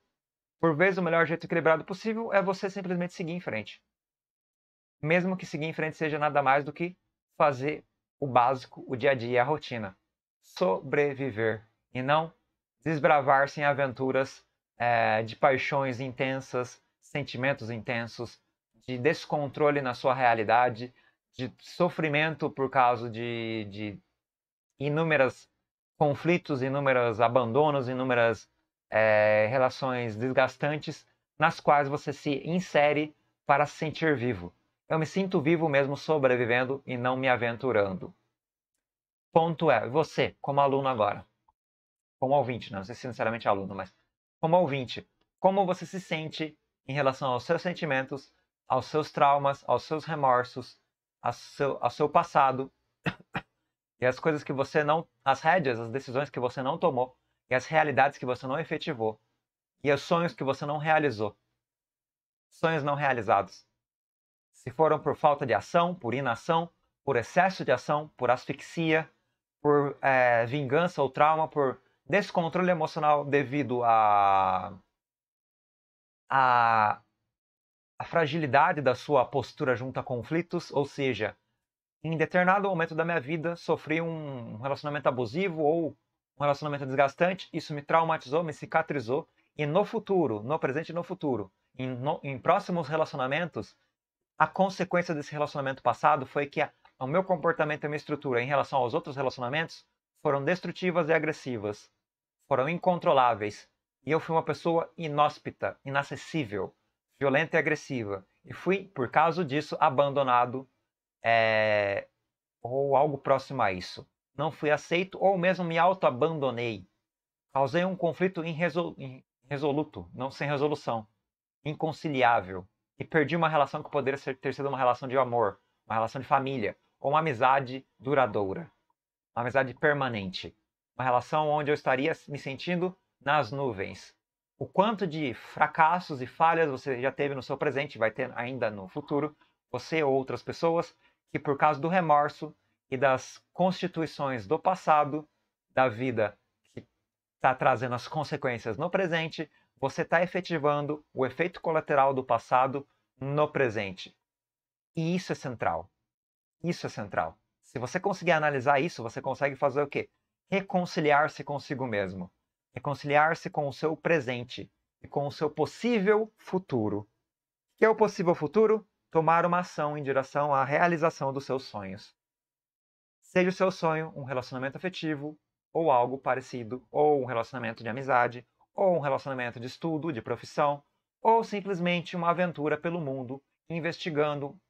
por vezes, o melhor jeito equilibrado possível é você simplesmente seguir em frente. Mesmo que seguir em frente seja nada mais do que fazer o básico, o dia a dia, a rotina. Sobreviver e não desbravar-se em aventuras é, de paixões intensas, sentimentos intensos, de descontrole na sua realidade, de sofrimento por causa de, de inúmeros conflitos, inúmeros abandonos, inúmeras é, relações desgastantes nas quais você se insere para se sentir vivo. Eu me sinto vivo mesmo sobrevivendo e não me aventurando. Ponto é, você, como aluno agora, como ouvinte, não sei se sinceramente aluno, mas como ouvinte, como você se sente em relação aos seus sentimentos, aos seus traumas, aos seus remorsos, ao seu, ao seu passado e as coisas que você não, as rédeas, as decisões que você não tomou e as realidades que você não efetivou e os sonhos que você não realizou. Sonhos não realizados. Se foram por falta de ação, por inação, por excesso de ação, por asfixia, por é, vingança ou trauma, por descontrole emocional devido à a, a, a, fragilidade da sua postura junto a conflitos, ou seja, em determinado momento da minha vida sofri um relacionamento abusivo ou um relacionamento desgastante, isso me traumatizou, me cicatrizou. E no futuro, no presente e no futuro, em, no, em próximos relacionamentos, a consequência desse relacionamento passado foi que a, o meu comportamento e a minha estrutura em relação aos outros relacionamentos foram destrutivas e agressivas, foram incontroláveis. E eu fui uma pessoa inóspita, inacessível, violenta e agressiva. E fui, por causa disso, abandonado é, ou algo próximo a isso não fui aceito ou mesmo me auto-abandonei. Causei um conflito irresoluto, não sem resolução, inconciliável, e perdi uma relação que poderia ser, ter sido uma relação de amor, uma relação de família, ou uma amizade duradoura, uma amizade permanente, uma relação onde eu estaria me sentindo nas nuvens. O quanto de fracassos e falhas você já teve no seu presente, vai ter ainda no futuro, você ou outras pessoas, que por causa do remorso, e das constituições do passado, da vida que está trazendo as consequências no presente, você está efetivando o efeito colateral do passado no presente. E isso é central. Isso é central. Se você conseguir analisar isso, você consegue fazer o quê? Reconciliar-se consigo mesmo. Reconciliar-se com o seu presente e com o seu possível futuro. O que é o possível futuro? Tomar uma ação em direção à realização dos seus sonhos. Seja o seu sonho um relacionamento afetivo ou algo parecido, ou um relacionamento de amizade, ou um relacionamento de estudo, de profissão, ou simplesmente uma aventura pelo mundo investigando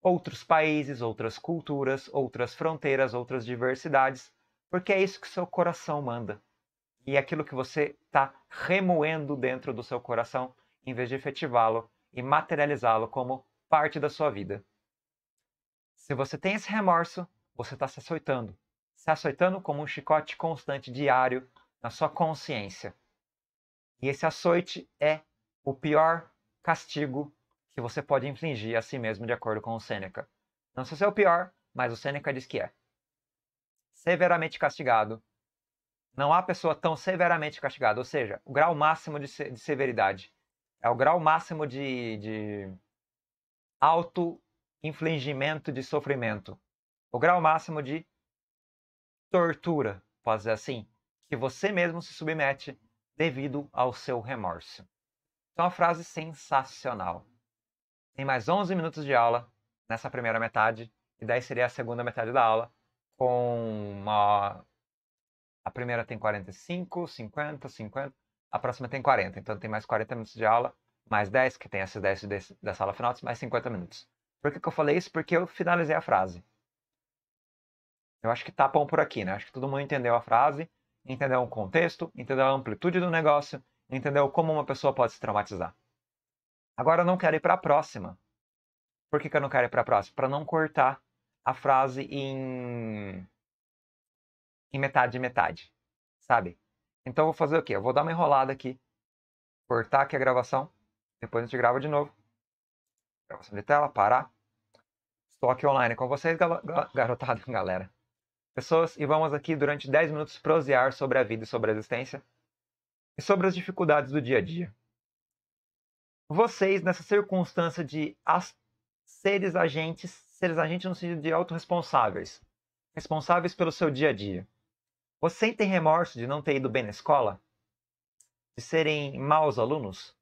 outros países, outras culturas, outras fronteiras, outras diversidades, porque é isso que seu coração manda. E é aquilo que você está remoendo dentro do seu coração, em vez de efetivá-lo e materializá-lo como parte da sua vida. Se você tem esse remorso, você está se açoitando. Se açoitando como um chicote constante, diário, na sua consciência. E esse açoite é o pior castigo que você pode infligir a si mesmo, de acordo com o Sêneca. Não sei se é o pior, mas o Sêneca diz que é. Severamente castigado. Não há pessoa tão severamente castigada, ou seja, o grau máximo de, se de severidade. É o grau máximo de, de auto-infligimento de sofrimento o grau máximo de tortura, pode dizer assim, que você mesmo se submete devido ao seu remorso. Então, uma frase sensacional. Tem mais 11 minutos de aula nessa primeira metade, e daí seria a segunda metade da aula, com uma. A primeira tem 45, 50, 50, a próxima tem 40. Então, tem mais 40 minutos de aula, mais 10, que tem esses 10 da dessa aula final, mais 50 minutos. Por que, que eu falei isso? Porque eu finalizei a frase. Eu acho que tapam tá por aqui, né? Acho que todo mundo entendeu a frase, entendeu o contexto, entendeu a amplitude do negócio, entendeu como uma pessoa pode se traumatizar. Agora eu não quero ir para a próxima. Por que, que eu não quero ir para a próxima? Para não cortar a frase em em metade metade, sabe? Então eu vou fazer o quê? Eu vou dar uma enrolada aqui, cortar aqui a gravação, depois a gente grava de novo. Gravação de tela, parar. Estou aqui online com vocês, garotada, galera pessoas e vamos aqui durante 10 minutos prosear sobre a vida e sobre a existência e sobre as dificuldades do dia a dia. Vocês, nessa circunstância de seres agentes, seres agentes no sentido de autorresponsáveis, responsáveis pelo seu dia a dia, vocês sentem remorso de não ter ido bem na escola? De serem maus alunos?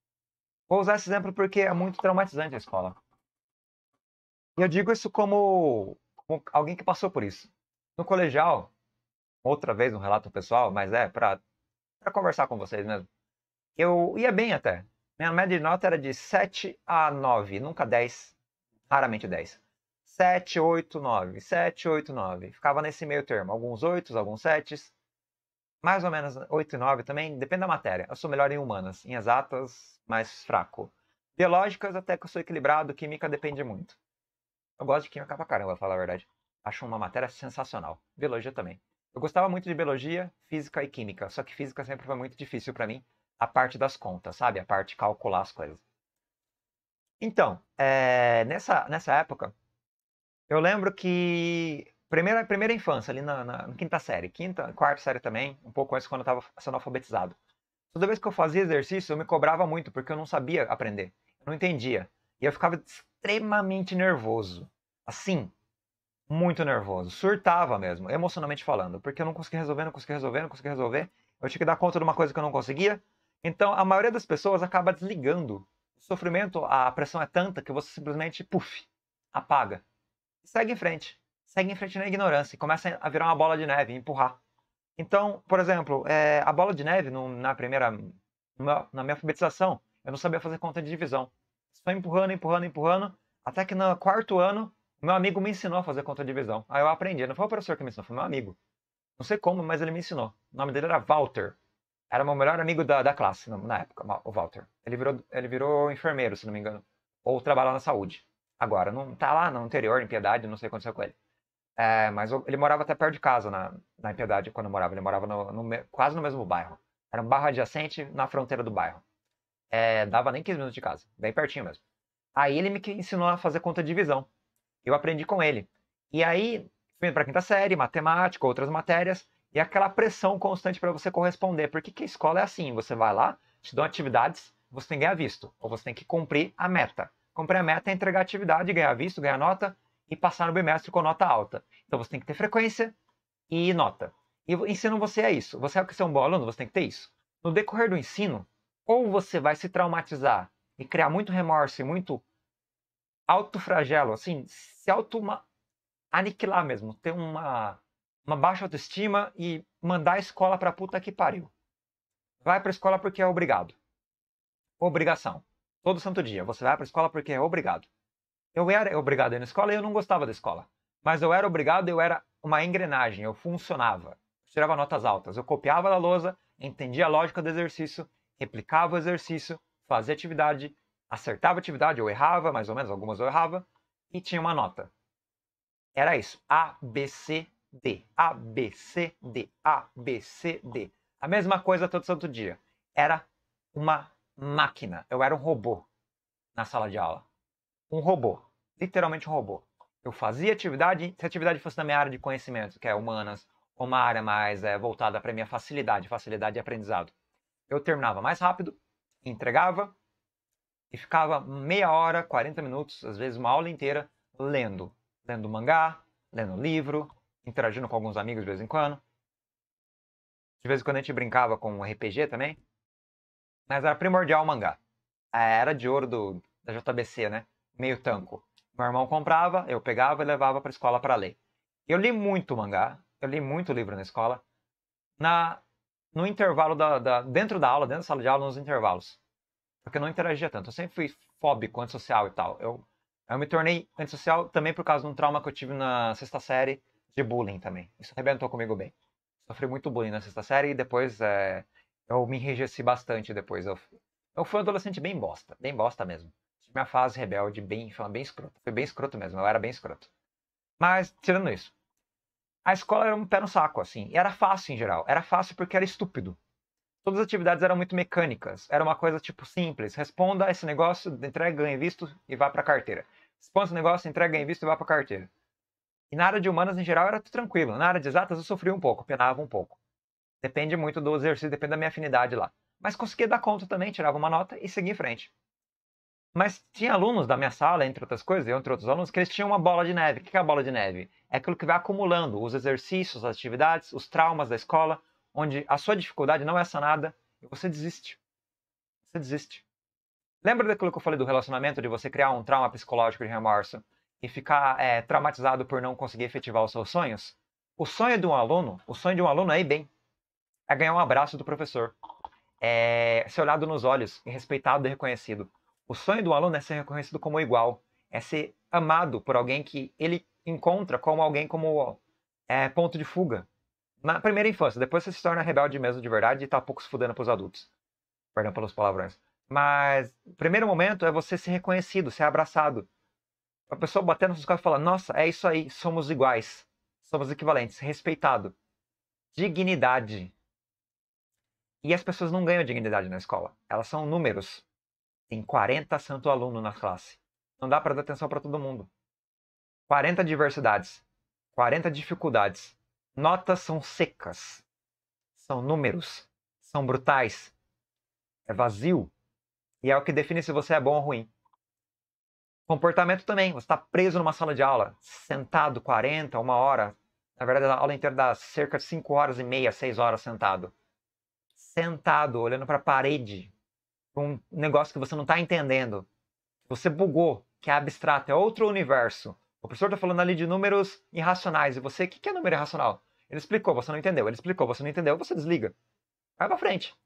Vou usar esse exemplo porque é muito traumatizante a escola. E eu digo isso como, como alguém que passou por isso no colegial, outra vez um relato pessoal, mas é pra conversar com vocês mesmo. Eu ia bem até. Minha média de nota era de 7 a 9, nunca 10, raramente 10. 7, 8, 9, 7, 8, 9. Ficava nesse meio termo, alguns 8, alguns 7, mais ou menos 8 e 9 também, depende da matéria. Eu sou melhor em humanas, em exatas, mais fraco. Biológicas até que eu sou equilibrado, química depende muito. Eu gosto de química pra caramba, pra falar a verdade. Acho uma matéria sensacional. Biologia também. Eu gostava muito de biologia, física e química, só que física sempre foi muito difícil para mim, a parte das contas, sabe? A parte de calcular as coisas. Então, é, nessa, nessa época, eu lembro que. Primeira, primeira infância, ali na, na, na quinta série, quinta, quarta série também, um pouco antes quando eu estava sendo alfabetizado. Toda vez que eu fazia exercício, eu me cobrava muito, porque eu não sabia aprender, eu não entendia. E eu ficava extremamente nervoso. Assim, muito nervoso, surtava mesmo, emocionalmente falando, porque eu não conseguia resolver, não conseguia resolver, não conseguia resolver. Eu tinha que dar conta de uma coisa que eu não conseguia. Então, a maioria das pessoas acaba desligando. O sofrimento, a pressão é tanta que você simplesmente, puf, apaga. segue em frente. Segue em frente na ignorância e começa a virar uma bola de neve, empurrar. Então, por exemplo, é, a bola de neve no, na primeira. Na, na minha alfabetização, eu não sabia fazer conta de divisão. Só empurrando, empurrando, empurrando, até que no quarto ano meu amigo me ensinou a fazer conta de divisão. Aí eu aprendi. Não foi o professor que me ensinou, foi meu amigo. Não sei como, mas ele me ensinou. O nome dele era Walter. Era meu melhor amigo da, da classe na época, o Walter. Ele virou, ele virou enfermeiro, se não me engano. Ou trabalhava na saúde. Agora, não tá lá no interior, em Piedade, não sei o que aconteceu com ele. É, mas ele morava até perto de casa, na, na Piedade, quando eu morava. Ele morava no, no, quase no mesmo bairro. Era um bairro adjacente na fronteira do bairro. É, dava nem 15 minutos de casa, bem pertinho mesmo. Aí ele me ensinou a fazer conta de divisão eu aprendi com ele. E aí, fui para quinta série, matemática, outras matérias, e aquela pressão constante para você corresponder. Porque que a escola é assim, você vai lá, te dão atividades, você tem que ganhar visto, ou você tem que cumprir a meta. Cumprir a meta é entregar atividade, ganhar visto, ganhar nota e passar no bimestre com nota alta. Então você tem que ter frequência e nota. E ensinam você é isso. Você quer é ser um bom aluno, você tem que ter isso. No decorrer do ensino, ou você vai se traumatizar e criar muito remorso e muito autofragelo assim, se auto aniquilar mesmo, ter uma, uma baixa autoestima e mandar a escola pra puta que pariu. Vai pra escola porque é obrigado. Obrigação. Todo santo dia. Você vai pra escola porque é obrigado. Eu era obrigado a ir na escola e eu não gostava da escola. Mas eu era obrigado, eu era uma engrenagem, eu funcionava. Eu tirava notas altas. Eu copiava da lousa, entendia a lógica do exercício, replicava o exercício, fazia atividade, acertava a atividade, ou errava, mais ou menos, algumas eu errava, e tinha uma nota. Era isso. A, B, C, D. A, B, C, D. A, B, C, D. A mesma coisa todo santo dia. Era uma máquina. Eu era um robô na sala de aula. Um robô. Literalmente um robô. Eu fazia atividade, se a atividade fosse na minha área de conhecimento, que é humanas, ou uma área mais é, voltada para minha facilidade, facilidade de aprendizado. Eu terminava mais rápido, entregava, e ficava meia hora, 40 minutos, às vezes uma aula inteira, lendo. Lendo mangá, lendo livro, interagindo com alguns amigos de vez em quando. De vez em quando a gente brincava com RPG também. Mas era primordial o mangá. É, era de ouro do, da JBC, né? Meio tanco. Meu irmão comprava, eu pegava e levava para a escola para ler. Eu li muito mangá, eu li muito livro na escola. Na, no intervalo da, da, dentro da aula, dentro da sala de aula, nos intervalos. Porque eu não interagia tanto. Eu sempre fui fóbico, antissocial e tal. Eu, eu me tornei antissocial também por causa de um trauma que eu tive na sexta série de bullying também. Isso arrebentou comigo bem. Sofri muito bullying na sexta série e depois é, eu me enrijeci bastante depois. Eu, eu fui um adolescente bem bosta, bem bosta mesmo. minha fase rebelde bem, foi bem escrota. Foi bem escroto mesmo, eu era bem escroto. Mas, tirando isso, a escola era um pé no saco, assim. E era fácil em geral. Era fácil porque era estúpido todas as atividades eram muito mecânicas. Era uma coisa tipo simples: responda esse negócio, entrega ganha visto e vá para a carteira. Responda esse negócio, entrega ganha visto e vá para a carteira. E na área de humanas, em geral, era tudo tranquilo. Na área de exatas, eu sofri um pouco, penava um pouco. Depende muito do exercício, depende da minha afinidade lá. Mas conseguia dar conta também, tirava uma nota e seguia em frente. Mas tinha alunos da minha sala, entre outras coisas, entre outros alunos, que eles tinham uma bola de neve. O que é a bola de neve? É aquilo que vai acumulando os exercícios, as atividades, os traumas da escola, onde a sua dificuldade não é sanada e você desiste. Você desiste. Lembra daquilo que eu falei do relacionamento, de você criar um trauma psicológico de remorso e ficar é, traumatizado por não conseguir efetivar os seus sonhos? O sonho de um aluno, o sonho de um aluno é ir bem, é ganhar um abraço do professor, é ser olhado nos olhos, e respeitado e reconhecido. O sonho do aluno é ser reconhecido como igual, é ser amado por alguém que ele encontra como alguém como é, ponto de fuga, na primeira infância. Depois você se torna rebelde mesmo de verdade e tá pouco se fudendo pros adultos. Perdão pelos palavrões. Mas o primeiro momento é você ser reconhecido, ser abraçado. A pessoa batendo nos caras e fala: Nossa, é isso aí, somos iguais, somos equivalentes, respeitado. Dignidade. E as pessoas não ganham dignidade na escola. Elas são números. Tem 40 santo aluno na classe. Não dá para dar atenção para todo mundo. 40 diversidades. 40 dificuldades. Notas são secas, são números, são brutais, é vazio e é o que define se você é bom ou ruim. Comportamento também, você está preso numa sala de aula, sentado 40, uma hora, na verdade a aula inteira dá cerca de 5 horas e meia, 6 horas sentado. Sentado, olhando para a parede, um negócio que você não está entendendo. Você bugou, que é abstrato, é outro universo. O professor está falando ali de números irracionais. E você, o que, que é número irracional? Ele explicou, você não entendeu. Ele explicou, você não entendeu, você desliga. Vai pra frente.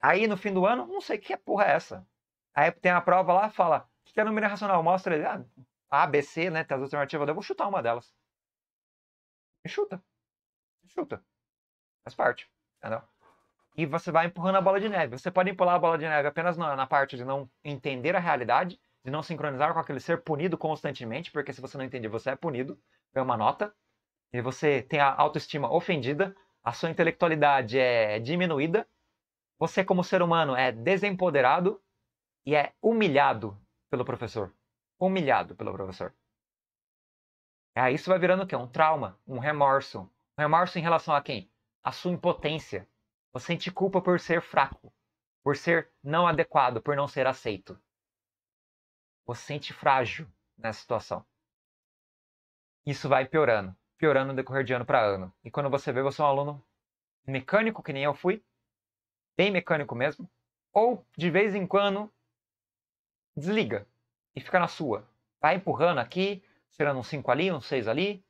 Aí no fim do ano, não sei que porra é essa. Aí tem a prova lá, fala, o que é número racional? Mostra ele, ah, A, B, C, né? Tem as alternativas, eu vou chutar uma delas. E chuta. E chuta. Faz parte. Entendeu? E você vai empurrando a bola de neve. Você pode empurrar a bola de neve apenas na, na parte de não entender a realidade, de não sincronizar com aquele ser punido constantemente, porque se você não entender, você é punido, ganha uma nota, e você tem a autoestima ofendida, a sua intelectualidade é diminuída, você, como ser humano, é desempoderado e é humilhado pelo professor. Humilhado pelo professor. aí isso vai virando o quê? Um trauma, um remorso. Um remorso em relação a quem? A sua impotência. Você sente culpa por ser fraco, por ser não adequado, por não ser aceito. Você sente frágil nessa situação. Isso vai piorando piorando no decorrer de ano para ano. E quando você vê, você é um aluno mecânico, que nem eu fui, bem mecânico mesmo, ou de vez em quando desliga e fica na sua. Vai empurrando aqui, tirando um 5 ali, um 6 ali,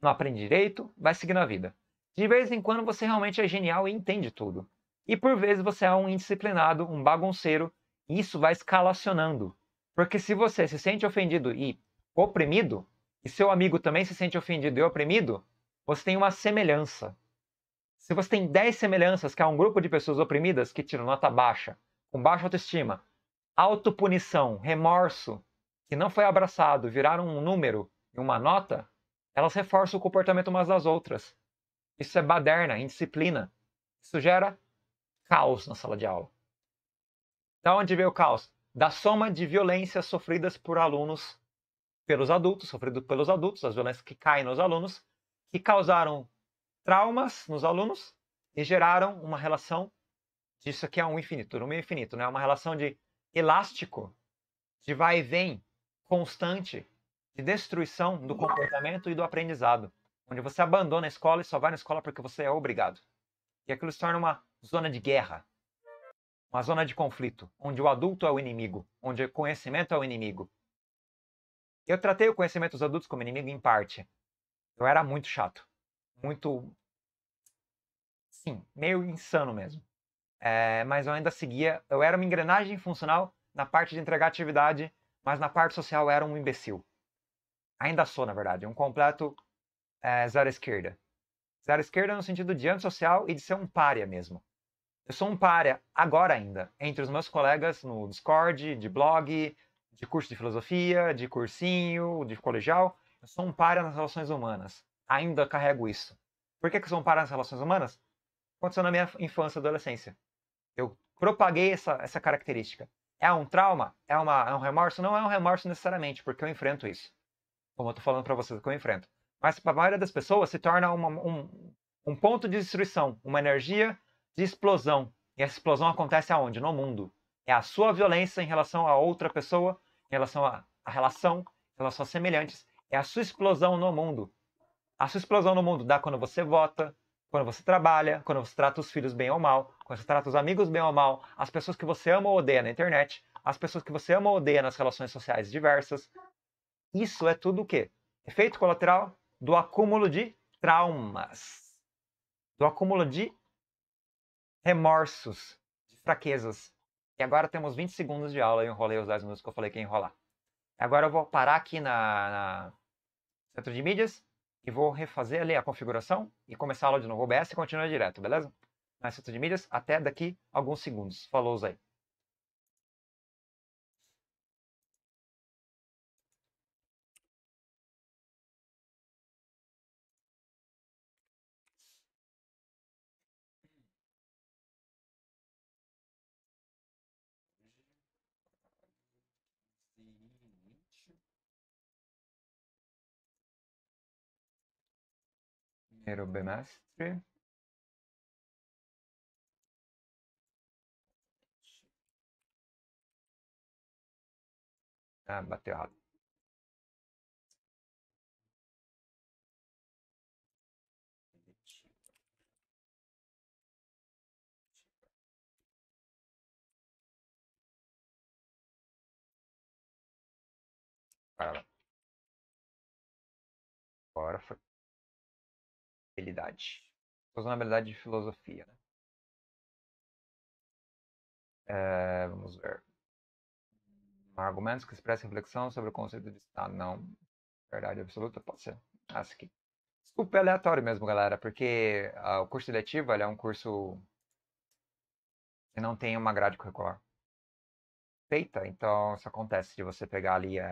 não aprende direito, vai seguindo a vida. De vez em quando você realmente é genial e entende tudo. E por vezes você é um indisciplinado, um bagunceiro, e isso vai escalacionando. Porque se você se sente ofendido e oprimido, e seu amigo também se sente ofendido e oprimido, você tem uma semelhança. Se você tem 10 semelhanças, que é um grupo de pessoas oprimidas que tiram nota baixa, com baixa autoestima, autopunição, remorso, que não foi abraçado, viraram um número e uma nota, elas reforçam o comportamento umas das outras. Isso é baderna, indisciplina. Isso gera caos na sala de aula. Da onde veio o caos? Da soma de violências sofridas por alunos pelos adultos, sofrido pelos adultos, as violências que caem nos alunos, que causaram traumas nos alunos e geraram uma relação disso aqui é um infinito, um infinito, né? Uma relação de elástico, de vai e vem constante, de destruição do comportamento e do aprendizado, onde você abandona a escola e só vai na escola porque você é obrigado. E aquilo se torna uma zona de guerra, uma zona de conflito, onde o adulto é o inimigo, onde o conhecimento é o inimigo, eu tratei o conhecimento dos adultos como inimigo em parte. Eu era muito chato. Muito. Sim, meio insano mesmo. É, mas eu ainda seguia. Eu era uma engrenagem funcional na parte de entregar atividade, mas na parte social eu era um imbecil. Ainda sou, na verdade. Um completo é, zero esquerda. Zero esquerda no sentido de antissocial e de ser um párea mesmo. Eu sou um párea agora ainda, entre os meus colegas no Discord, de blog, de curso de filosofia, de cursinho, de colegial. Eu sou um para nas relações humanas. Ainda carrego isso. Por que, eu sou um para nas relações humanas? Aconteceu na minha infância e adolescência. Eu propaguei essa, essa característica. É um trauma? É, uma, é um remorso? Não é um remorso necessariamente, porque eu enfrento isso. Como eu estou falando para vocês que eu enfrento. Mas para a maioria das pessoas se torna uma, um, um ponto de destruição, uma energia de explosão. E essa explosão acontece aonde? No mundo. É a sua violência em relação a outra pessoa em relação à relação, em relação semelhantes, é a sua explosão no mundo. A sua explosão no mundo dá quando você vota, quando você trabalha, quando você trata os filhos bem ou mal, quando você trata os amigos bem ou mal, as pessoas que você ama ou odeia na internet, as pessoas que você ama ou odeia nas relações sociais diversas. Isso é tudo o quê? Efeito colateral do acúmulo de traumas, do acúmulo de remorsos, de fraquezas, e agora temos 20 segundos de aula. Eu enrolei os 10 minutos que eu falei que ia enrolar. Agora eu vou parar aqui na, na centro de mídias e vou refazer ali a configuração e começar a aula de novo. OBS e continua direto, beleza? Na centro de mídias, até daqui alguns segundos. Falou aí. o bimestre. Ah, bateu errado. Agora foi habilidade. Estou usando a habilidade de filosofia. Né? É, vamos ver. Argumentos que expressam reflexão sobre o conceito de Estado. Não. Verdade absoluta pode ser. acho aqui. Desculpa, é aleatório mesmo, galera, porque ah, o curso seletivo é um curso que não tem uma grade curricular feita, então isso acontece de você pegar ali eh,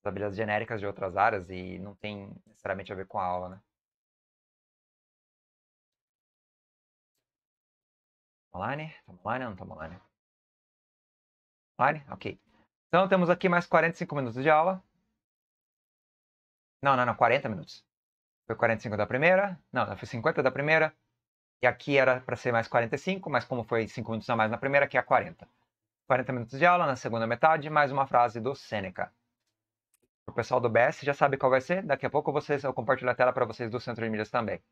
as habilidades genéricas de outras áreas e não tem necessariamente a ver com a aula, né? online? Estamos online ou não estamos online? Online? Ok. Então temos aqui mais 45 minutos de aula. Não, não, não, 40 minutos. Foi 45 da primeira. Não, tá, foi 50 da primeira. E aqui era para ser mais 45, mas como foi 5 minutos a mais na primeira, aqui é 40. 40 minutos de aula na segunda metade, mais uma frase do Seneca. O pessoal do BS já sabe qual vai ser. Daqui a pouco vocês, eu compartilho a tela para vocês do Centro de Milhas também.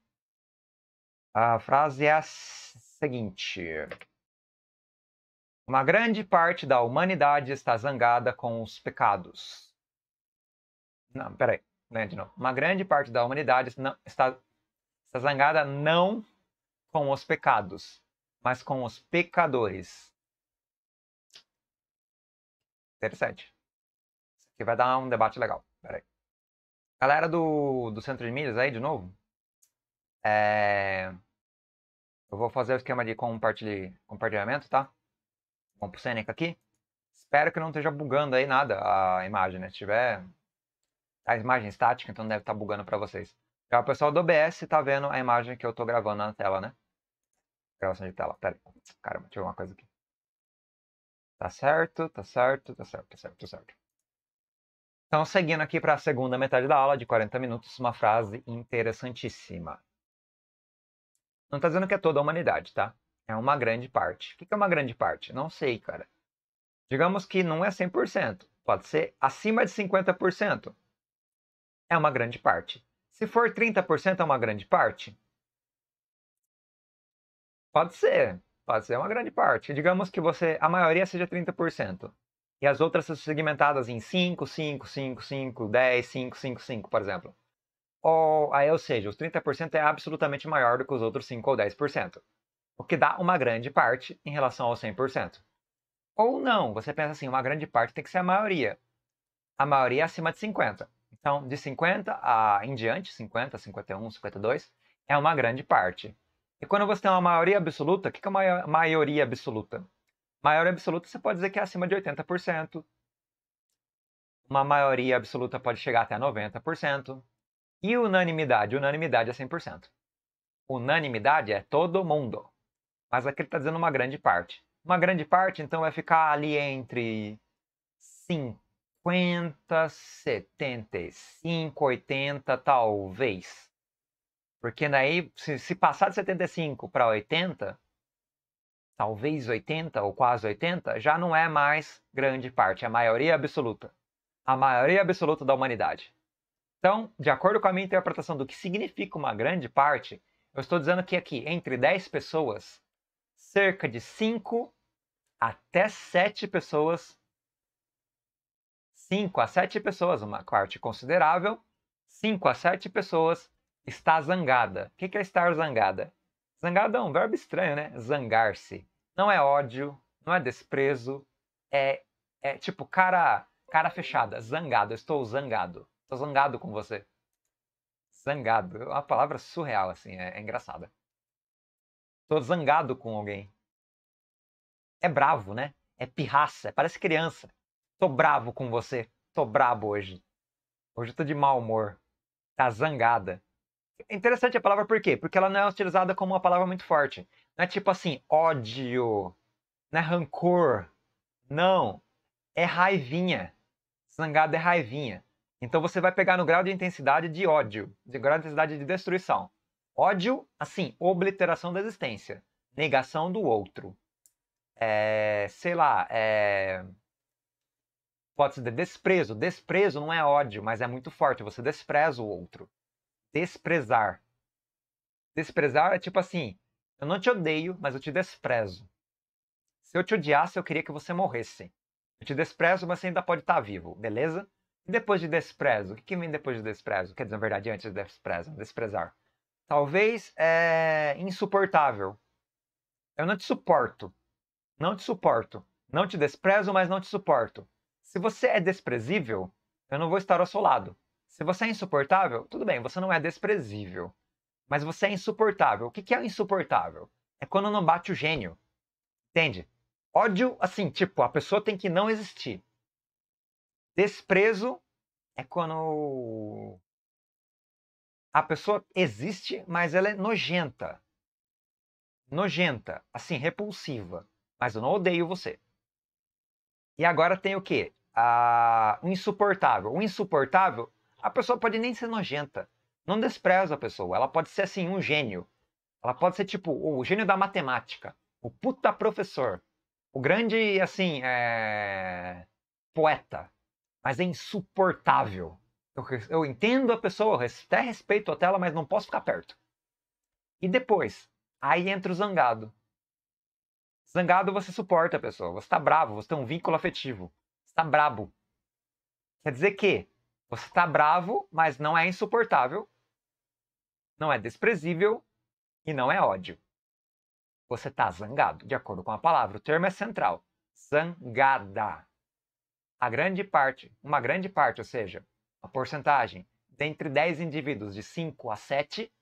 A frase é a seguinte: Uma grande parte da humanidade está zangada com os pecados. Não, peraí, né, Uma grande parte da humanidade está, está zangada não com os pecados, mas com os pecadores. Interessante. Isso aqui vai dar um debate legal. Peraí. Galera do, do Centro de Milhas aí, de novo. É... Eu vou fazer o esquema de compartilhamento, tá? Vamos pro Seneca aqui. Espero que não esteja bugando aí nada a imagem, né? Se tiver a imagem estática, então deve estar tá bugando para vocês. Já o pessoal do OBS está vendo a imagem que eu estou gravando na tela, né? Gravação de tela, pera aí. Caramba, deixa eu ver uma coisa aqui. Tá certo, tá certo, tá certo, tá certo, tá certo. Então, seguindo aqui para a segunda metade da aula de 40 minutos, uma frase interessantíssima. Não tá dizendo que é toda a humanidade, tá? É uma grande parte. O que é uma grande parte? Não sei, cara. Digamos que não é 100%. Pode ser acima de 50%. É uma grande parte. Se for 30%, é uma grande parte? Pode ser. Pode ser uma grande parte. Digamos que você, a maioria seja 30%. E as outras são segmentadas em 5, 5, 5, 5, 10, 5, 5, 5, por exemplo. Ou, aí, ou seja, os 30% é absolutamente maior do que os outros 5 ou 10%, o que dá uma grande parte em relação aos 100%. Ou não, você pensa assim, uma grande parte tem que ser a maioria. A maioria é acima de 50. Então, de 50 a em diante, 50, 51, 52, é uma grande parte. E quando você tem uma maioria absoluta, o que é uma maioria absoluta? Maioria absoluta você pode dizer que é acima de 80%. Uma maioria absoluta pode chegar até 90%. E unanimidade? Unanimidade é 100%. Unanimidade é todo mundo. Mas aqui ele está dizendo uma grande parte. Uma grande parte, então, vai ficar ali entre 50, 75, 80, talvez. Porque daí, se, se passar de 75 para 80, talvez 80 ou quase 80, já não é mais grande parte, é a maioria absoluta. A maioria absoluta da humanidade. Então, de acordo com a minha interpretação do que significa uma grande parte, eu estou dizendo que aqui, entre 10 pessoas, cerca de 5 até 7 pessoas, 5 a 7 pessoas, uma parte considerável, 5 a 7 pessoas está zangada. O que é estar zangada? Zangada é um verbo estranho, né? Zangar-se. Não é ódio, não é desprezo, é, é tipo cara, cara fechada, zangado, estou zangado. Tô zangado com você. Zangado. É uma palavra surreal, assim, é, é engraçada. Tô zangado com alguém. É bravo, né? É pirraça, parece criança. Tô bravo com você. Tô brabo hoje. Hoje eu tô de mau humor. Tá zangada. É interessante a palavra por quê? Porque ela não é utilizada como uma palavra muito forte. Não é tipo assim, ódio, não é rancor. Não. É raivinha. Zangada é raivinha. Então você vai pegar no grau de intensidade de ódio, de grau de intensidade de destruição. Ódio, assim, obliteração da existência, negação do outro. É, sei lá, é, pode ser desprezo. Desprezo não é ódio, mas é muito forte. Você despreza o outro. Desprezar. Desprezar é tipo assim: eu não te odeio, mas eu te desprezo. Se eu te odiasse, eu queria que você morresse. Eu te desprezo, mas você ainda pode estar vivo, beleza? Depois de desprezo, o que vem depois de desprezo? Quer dizer, na verdade, antes de desprezo, desprezar. Talvez é insuportável. Eu não te suporto. Não te suporto. Não te desprezo, mas não te suporto. Se você é desprezível, eu não vou estar ao seu lado. Se você é insuportável, tudo bem, você não é desprezível. Mas você é insuportável. O que é insuportável? É quando não bate o gênio. Entende? Ódio, assim, tipo, a pessoa tem que não existir. Desprezo é quando a pessoa existe, mas ela é nojenta. Nojenta, assim, repulsiva. Mas eu não odeio você. E agora tem o quê? Ah, o insuportável. O insuportável, a pessoa pode nem ser nojenta. Não desprezo a pessoa. Ela pode ser, assim, um gênio. Ela pode ser, tipo, o gênio da matemática. O puta professor. O grande, assim, é... poeta mas é insuportável. Eu, eu entendo a pessoa, eu até respeito a tela, mas não posso ficar perto. E depois, aí entra o zangado. Zangado você suporta a pessoa, você está bravo, você tem um vínculo afetivo, está brabo. Quer dizer que você está bravo, mas não é insuportável, não é desprezível e não é ódio. Você está zangado, de acordo com a palavra. O termo é central. Zangada a grande parte, uma grande parte, ou seja, a porcentagem dentre 10 indivíduos de 5 a 7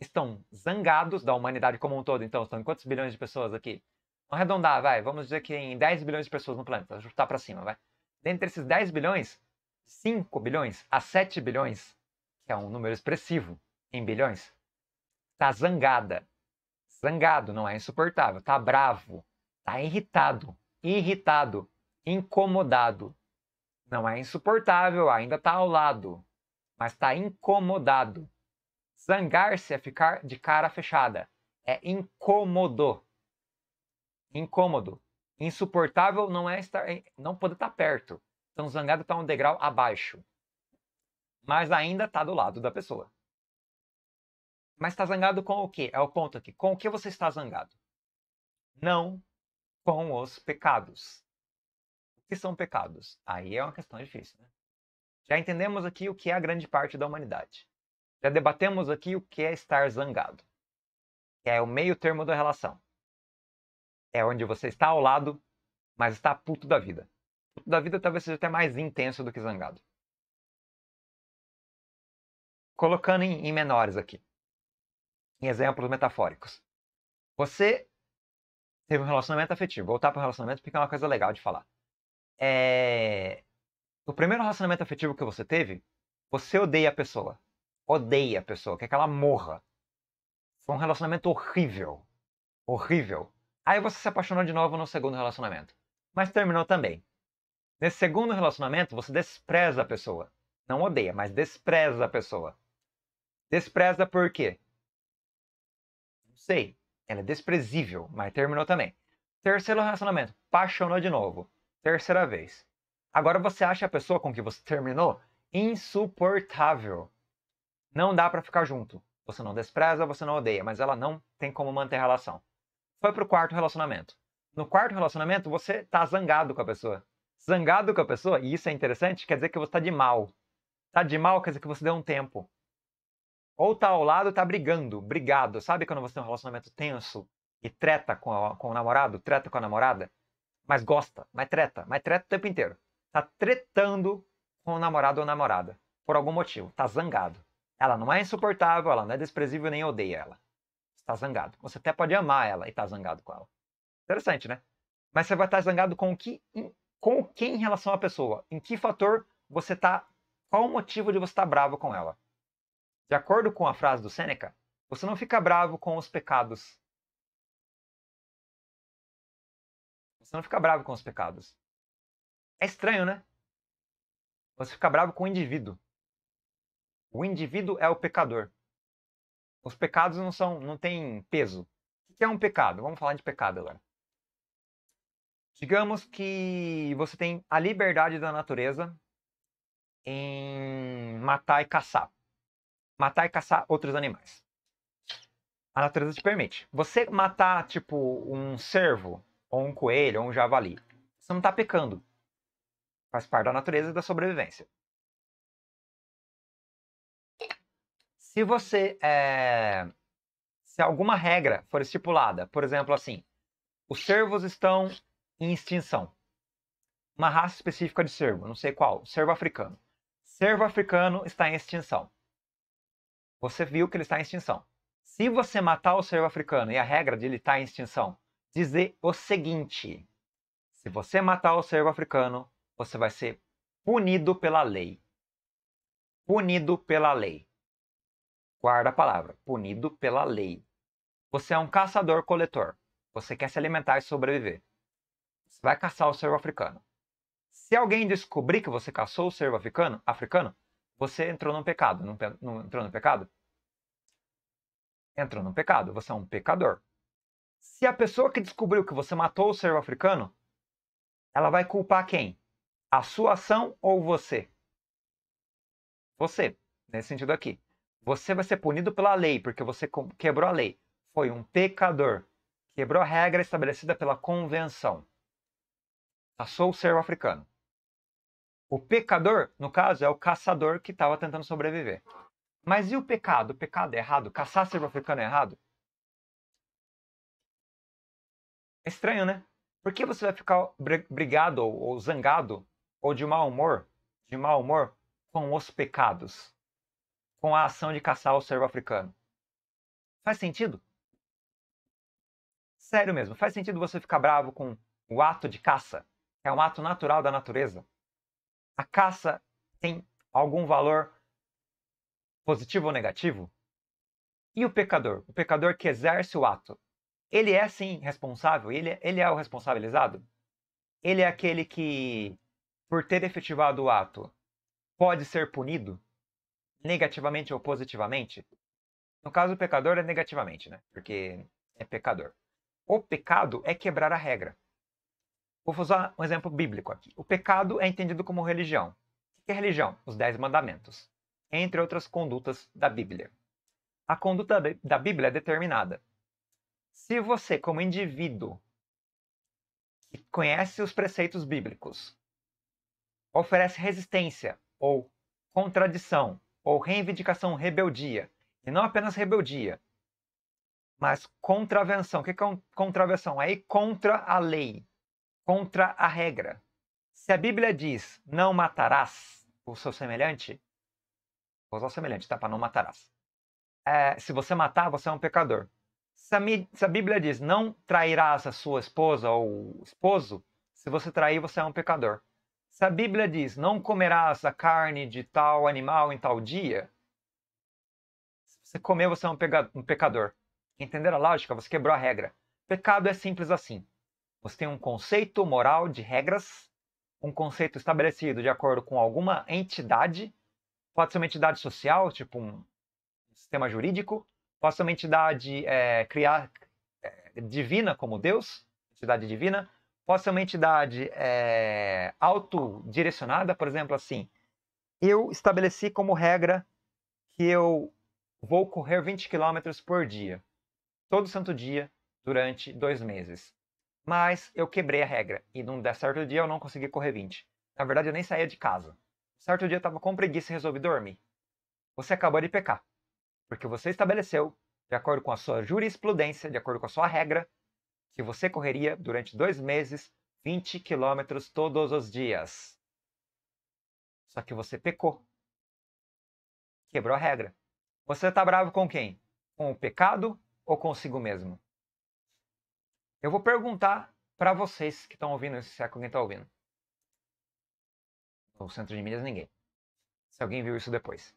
estão zangados da humanidade como um todo. Então, estão em quantos bilhões de pessoas aqui? Vamos arredondar, vai. Vamos dizer que em 10 bilhões de pessoas no planeta. ajustar para cima, vai. Dentre esses 10 bilhões, 5 bilhões a 7 bilhões, que é um número expressivo em bilhões, está zangada. Zangado, não é insuportável. Está bravo. Está irritado. Irritado incomodado. Não é insuportável, ainda está ao lado, mas está incomodado. Zangar-se é ficar de cara fechada. É incômodo. Incômodo. Insuportável não é estar, não poder estar tá perto. Então, zangado está um degrau abaixo. Mas ainda está do lado da pessoa. Mas está zangado com o quê? É o ponto aqui. Com o que você está zangado? Não com os pecados que são pecados? Aí é uma questão difícil, né? Já entendemos aqui o que é a grande parte da humanidade. Já debatemos aqui o que é estar zangado. É o meio termo da relação. É onde você está ao lado, mas está puto da vida. Puto da vida talvez seja até mais intenso do que zangado. Colocando em, em menores aqui. Em exemplos metafóricos. Você teve um relacionamento afetivo. Voltar para o relacionamento porque é uma coisa legal de falar é... o primeiro relacionamento afetivo que você teve, você odeia a pessoa. Odeia a pessoa, quer que ela morra. Foi um relacionamento horrível. Horrível. Aí você se apaixonou de novo no segundo relacionamento. Mas terminou também. Nesse segundo relacionamento, você despreza a pessoa. Não odeia, mas despreza a pessoa. Despreza por quê? Não sei. Ela é desprezível, mas terminou também. Terceiro relacionamento, apaixonou de novo. Terceira vez. Agora você acha a pessoa com que você terminou insuportável. Não dá para ficar junto. Você não despreza, você não odeia, mas ela não tem como manter a relação. Foi pro quarto relacionamento. No quarto relacionamento, você tá zangado com a pessoa. Zangado com a pessoa, e isso é interessante, quer dizer que você tá de mal. Tá de mal quer dizer que você deu um tempo. Ou tá ao lado, tá brigando, brigado. Sabe quando você tem um relacionamento tenso e treta com, a, com o namorado, treta com a namorada? mas gosta, mas treta, mas treta o tempo inteiro. Tá tretando com o namorado ou namorada, por algum motivo, tá zangado. Ela não é insuportável, ela não é desprezível, nem odeia ela. Você tá zangado. Você até pode amar ela e tá zangado com ela. Interessante, né? Mas você vai estar tá zangado com o que, com quem em relação à pessoa? Em que fator você tá, qual o motivo de você estar tá bravo com ela? De acordo com a frase do Sêneca, você não fica bravo com os pecados Você não fica bravo com os pecados. É estranho, né? Você fica bravo com o indivíduo. O indivíduo é o pecador. Os pecados não são, não têm peso. O que é um pecado? Vamos falar de pecado agora. Digamos que você tem a liberdade da natureza em matar e caçar. Matar e caçar outros animais. A natureza te permite. Você matar, tipo, um cervo ou um coelho, ou um javali. Você não está pecando. Faz parte da natureza e da sobrevivência. Se você. É... Se alguma regra for estipulada, por exemplo, assim, os cervos estão em extinção. Uma raça específica de cervo, não sei qual, cervo africano. Cervo africano está em extinção. Você viu que ele está em extinção. Se você matar o cervo africano e a regra de ele estar tá em extinção dizer o seguinte: se você matar o servo africano, você vai ser punido pela lei. Punido pela lei. Guarda a palavra, punido pela lei. Você é um caçador-coletor. Você quer se alimentar e sobreviver. Você vai caçar o servo africano. Se alguém descobrir que você caçou o servo africano, africano você entrou num pecado. Não, não entrou no pecado? Entrou num pecado. Você é um pecador. Se a pessoa que descobriu que você matou o servo africano, ela vai culpar quem? A sua ação ou você? Você, nesse sentido aqui. Você vai ser punido pela lei, porque você quebrou a lei. Foi um pecador. Quebrou a regra estabelecida pela convenção. Passou o servo africano. O pecador, no caso, é o caçador que estava tentando sobreviver. Mas e o pecado? O pecado é errado? Caçar servo africano é errado? É estranho, né? Por que você vai ficar brigado ou zangado ou de mau humor, de mau humor com os pecados, com a ação de caçar o servo africano? Faz sentido? Sério mesmo, faz sentido você ficar bravo com o ato de caça, é um ato natural da natureza? A caça tem algum valor positivo ou negativo? E o pecador? O pecador que exerce o ato, ele é sim responsável, ele, é, ele é o responsabilizado. Ele é aquele que, por ter efetivado o ato, pode ser punido negativamente ou positivamente. No caso, o pecador é negativamente, né? Porque é pecador. O pecado é quebrar a regra. Vou usar um exemplo bíblico aqui. O pecado é entendido como religião. O que é religião? Os Dez Mandamentos, entre outras condutas da Bíblia. A conduta da Bíblia é determinada. Se você, como indivíduo, que conhece os preceitos bíblicos, oferece resistência ou contradição ou reivindicação rebeldia, e não apenas rebeldia, mas contravenção. O que é contravenção? É ir contra a lei, contra a regra. Se a Bíblia diz não matarás o seu semelhante, vou usar o semelhante, tá? Para não matarás. É, se você matar, você é um pecador. Se a, Bíblia diz, não trairás a sua esposa ou esposo, se você trair, você é um pecador. Se a Bíblia diz, não comerás a carne de tal animal em tal dia, se você comer, você é um pecador. Entender a lógica? Você quebrou a regra. Pecado é simples assim. Você tem um conceito moral de regras, um conceito estabelecido de acordo com alguma entidade, pode ser uma entidade social, tipo um sistema jurídico, Posso ser uma entidade é, criar, é, divina como Deus, entidade divina. Posso ser uma entidade é, autodirecionada, por exemplo, assim. Eu estabeleci como regra que eu vou correr 20 km por dia, todo santo dia, durante dois meses. Mas eu quebrei a regra e num certo dia eu não consegui correr 20. Na verdade, eu nem saía de casa. Certo dia eu estava com preguiça e resolvi dormir. Você acabou de pecar. Porque você estabeleceu, de acordo com a sua jurisprudência, de acordo com a sua regra, que você correria durante dois meses 20 quilômetros todos os dias. Só que você pecou. Quebrou a regra. Você está bravo com quem? Com o pecado ou consigo mesmo? Eu vou perguntar para vocês que estão ouvindo isso, se é que alguém está ouvindo. No centro de Minas, ninguém. Se alguém viu isso depois.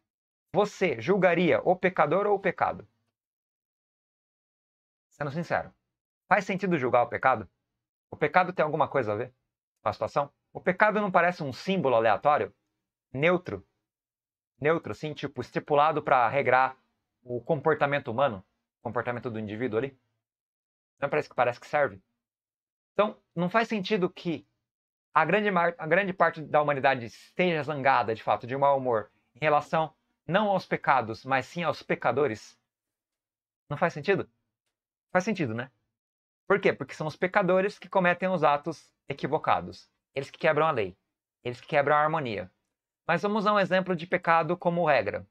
Você julgaria o pecador ou o pecado? Sendo sincero, faz sentido julgar o pecado? O pecado tem alguma coisa a ver com a situação? O pecado não parece um símbolo aleatório? Neutro? Neutro, sim, tipo, estipulado para regrar o comportamento humano, o comportamento do indivíduo ali? Não é parece que parece que serve? Então, não faz sentido que a grande, a grande parte da humanidade esteja zangada, de fato, de mau humor, em relação não aos pecados, mas sim aos pecadores? Não faz sentido? Faz sentido, né? Por quê? Porque são os pecadores que cometem os atos equivocados. Eles que quebram a lei. Eles que quebram a harmonia. Mas vamos a um exemplo de pecado como regra.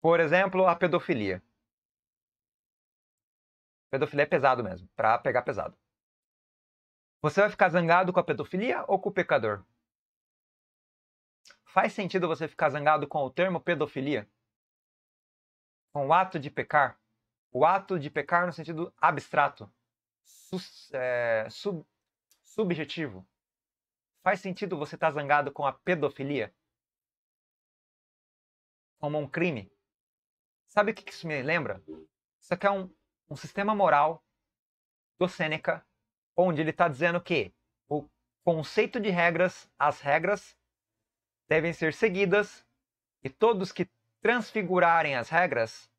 Por exemplo, a pedofilia. Pedofilia é pesado mesmo, para pegar pesado. Você vai ficar zangado com a pedofilia ou com o pecador? Faz sentido você ficar zangado com o termo pedofilia? Com o ato de pecar? O ato de pecar no sentido abstrato, sus, é, sub, subjetivo. Faz sentido você estar tá zangado com a pedofilia? Como um crime? Sabe o que isso me lembra? Isso aqui é um, um sistema moral do Sêneca, onde ele está dizendo que o conceito de regras, as regras, devem ser seguidas e todos que transfigurarem as regras,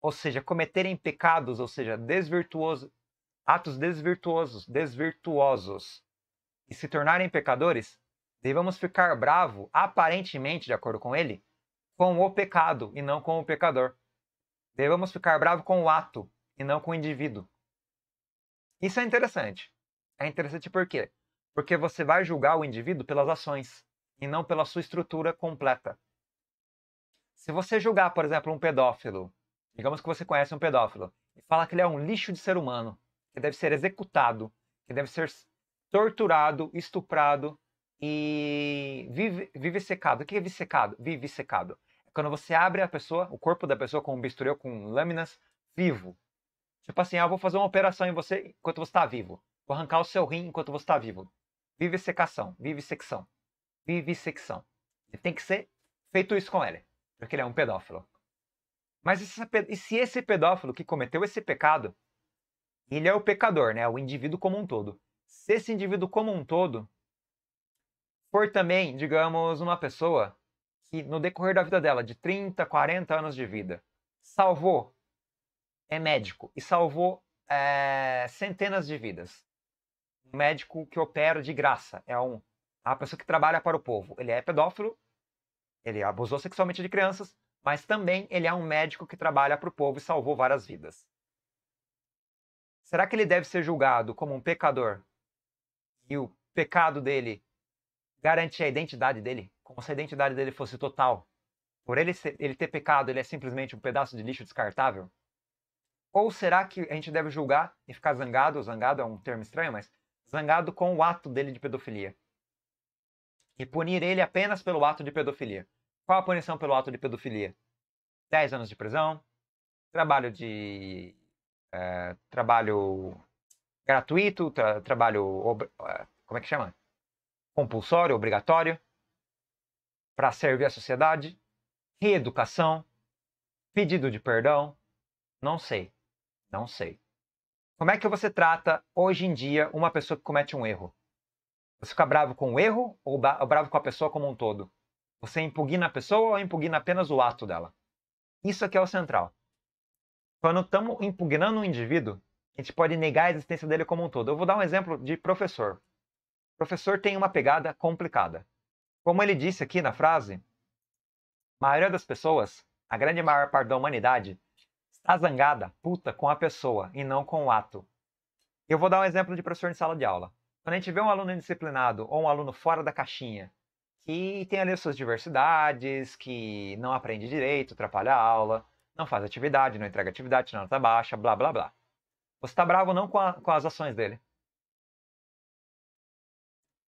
ou seja, cometerem pecados, ou seja, desvirtuoso, atos desvirtuosos, desvirtuosos, e se tornarem pecadores, devemos ficar bravo, aparentemente, de acordo com ele, com o pecado e não com o pecador. Devemos ficar bravo com o ato e não com o indivíduo. Isso é interessante. É interessante por quê? Porque você vai julgar o indivíduo pelas ações e não pela sua estrutura completa. Se você julgar, por exemplo, um pedófilo, digamos que você conhece um pedófilo, e fala que ele é um lixo de ser humano, que deve ser executado, que deve ser torturado, estuprado e vive, vivissecado. O que é vivissecado? Vivissecado. É quando você abre a pessoa, o corpo da pessoa com um bisturi ou com lâminas, vivo. Tipo assim, ah, eu vou fazer uma operação em você enquanto você está vivo. Vou arrancar o seu rim enquanto você está vivo. Vive vivissecção vivissecção. Ele tem que ser feito isso com ele, porque ele é um pedófilo. Mas e se esse pedófilo que cometeu esse pecado, ele é o pecador, né? O indivíduo como um todo. Se esse indivíduo como um todo for também, digamos, uma pessoa que no decorrer da vida dela, de 30, 40 anos de vida, salvou, é médico, e salvou é, centenas de vidas. Um médico que opera de graça, é um a pessoa que trabalha para o povo, ele é pedófilo, ele abusou sexualmente de crianças, mas também ele é um médico que trabalha para o povo e salvou várias vidas. Será que ele deve ser julgado como um pecador? E o pecado dele garante a identidade dele? Como se a identidade dele fosse total? Por ele, ser, ele ter pecado, ele é simplesmente um pedaço de lixo descartável? Ou será que a gente deve julgar e ficar zangado? Zangado é um termo estranho, mas zangado com o ato dele de pedofilia e punir ele apenas pelo ato de pedofilia. Qual a punição pelo ato de pedofilia? 10 anos de prisão, trabalho de. É, trabalho gratuito, tra, trabalho. Eh, como é que chama? Compulsório, obrigatório, para servir à sociedade, reeducação, pedido de perdão, não sei. Não sei. Como é que você trata hoje em dia uma pessoa que comete um erro? Você fica bravo com o erro ou bravo com a pessoa como um todo? Você impugna a pessoa ou impugna apenas o ato dela? Isso aqui é o central. Quando estamos impugnando um indivíduo, a gente pode negar a existência dele como um todo. Eu vou dar um exemplo de professor. O professor tem uma pegada complicada. Como ele disse aqui na frase, a maioria das pessoas, a grande maior parte da humanidade, está zangada, puta, com a pessoa e não com o ato. Eu vou dar um exemplo de professor em sala de aula. Quando a gente vê um aluno indisciplinado ou um aluno fora da caixinha, que tem ali suas diversidades, que não aprende direito, atrapalha a aula, não faz atividade, não entrega atividade, não é nota baixa, blá blá blá. Você está bravo não com, a, com, as ações dele.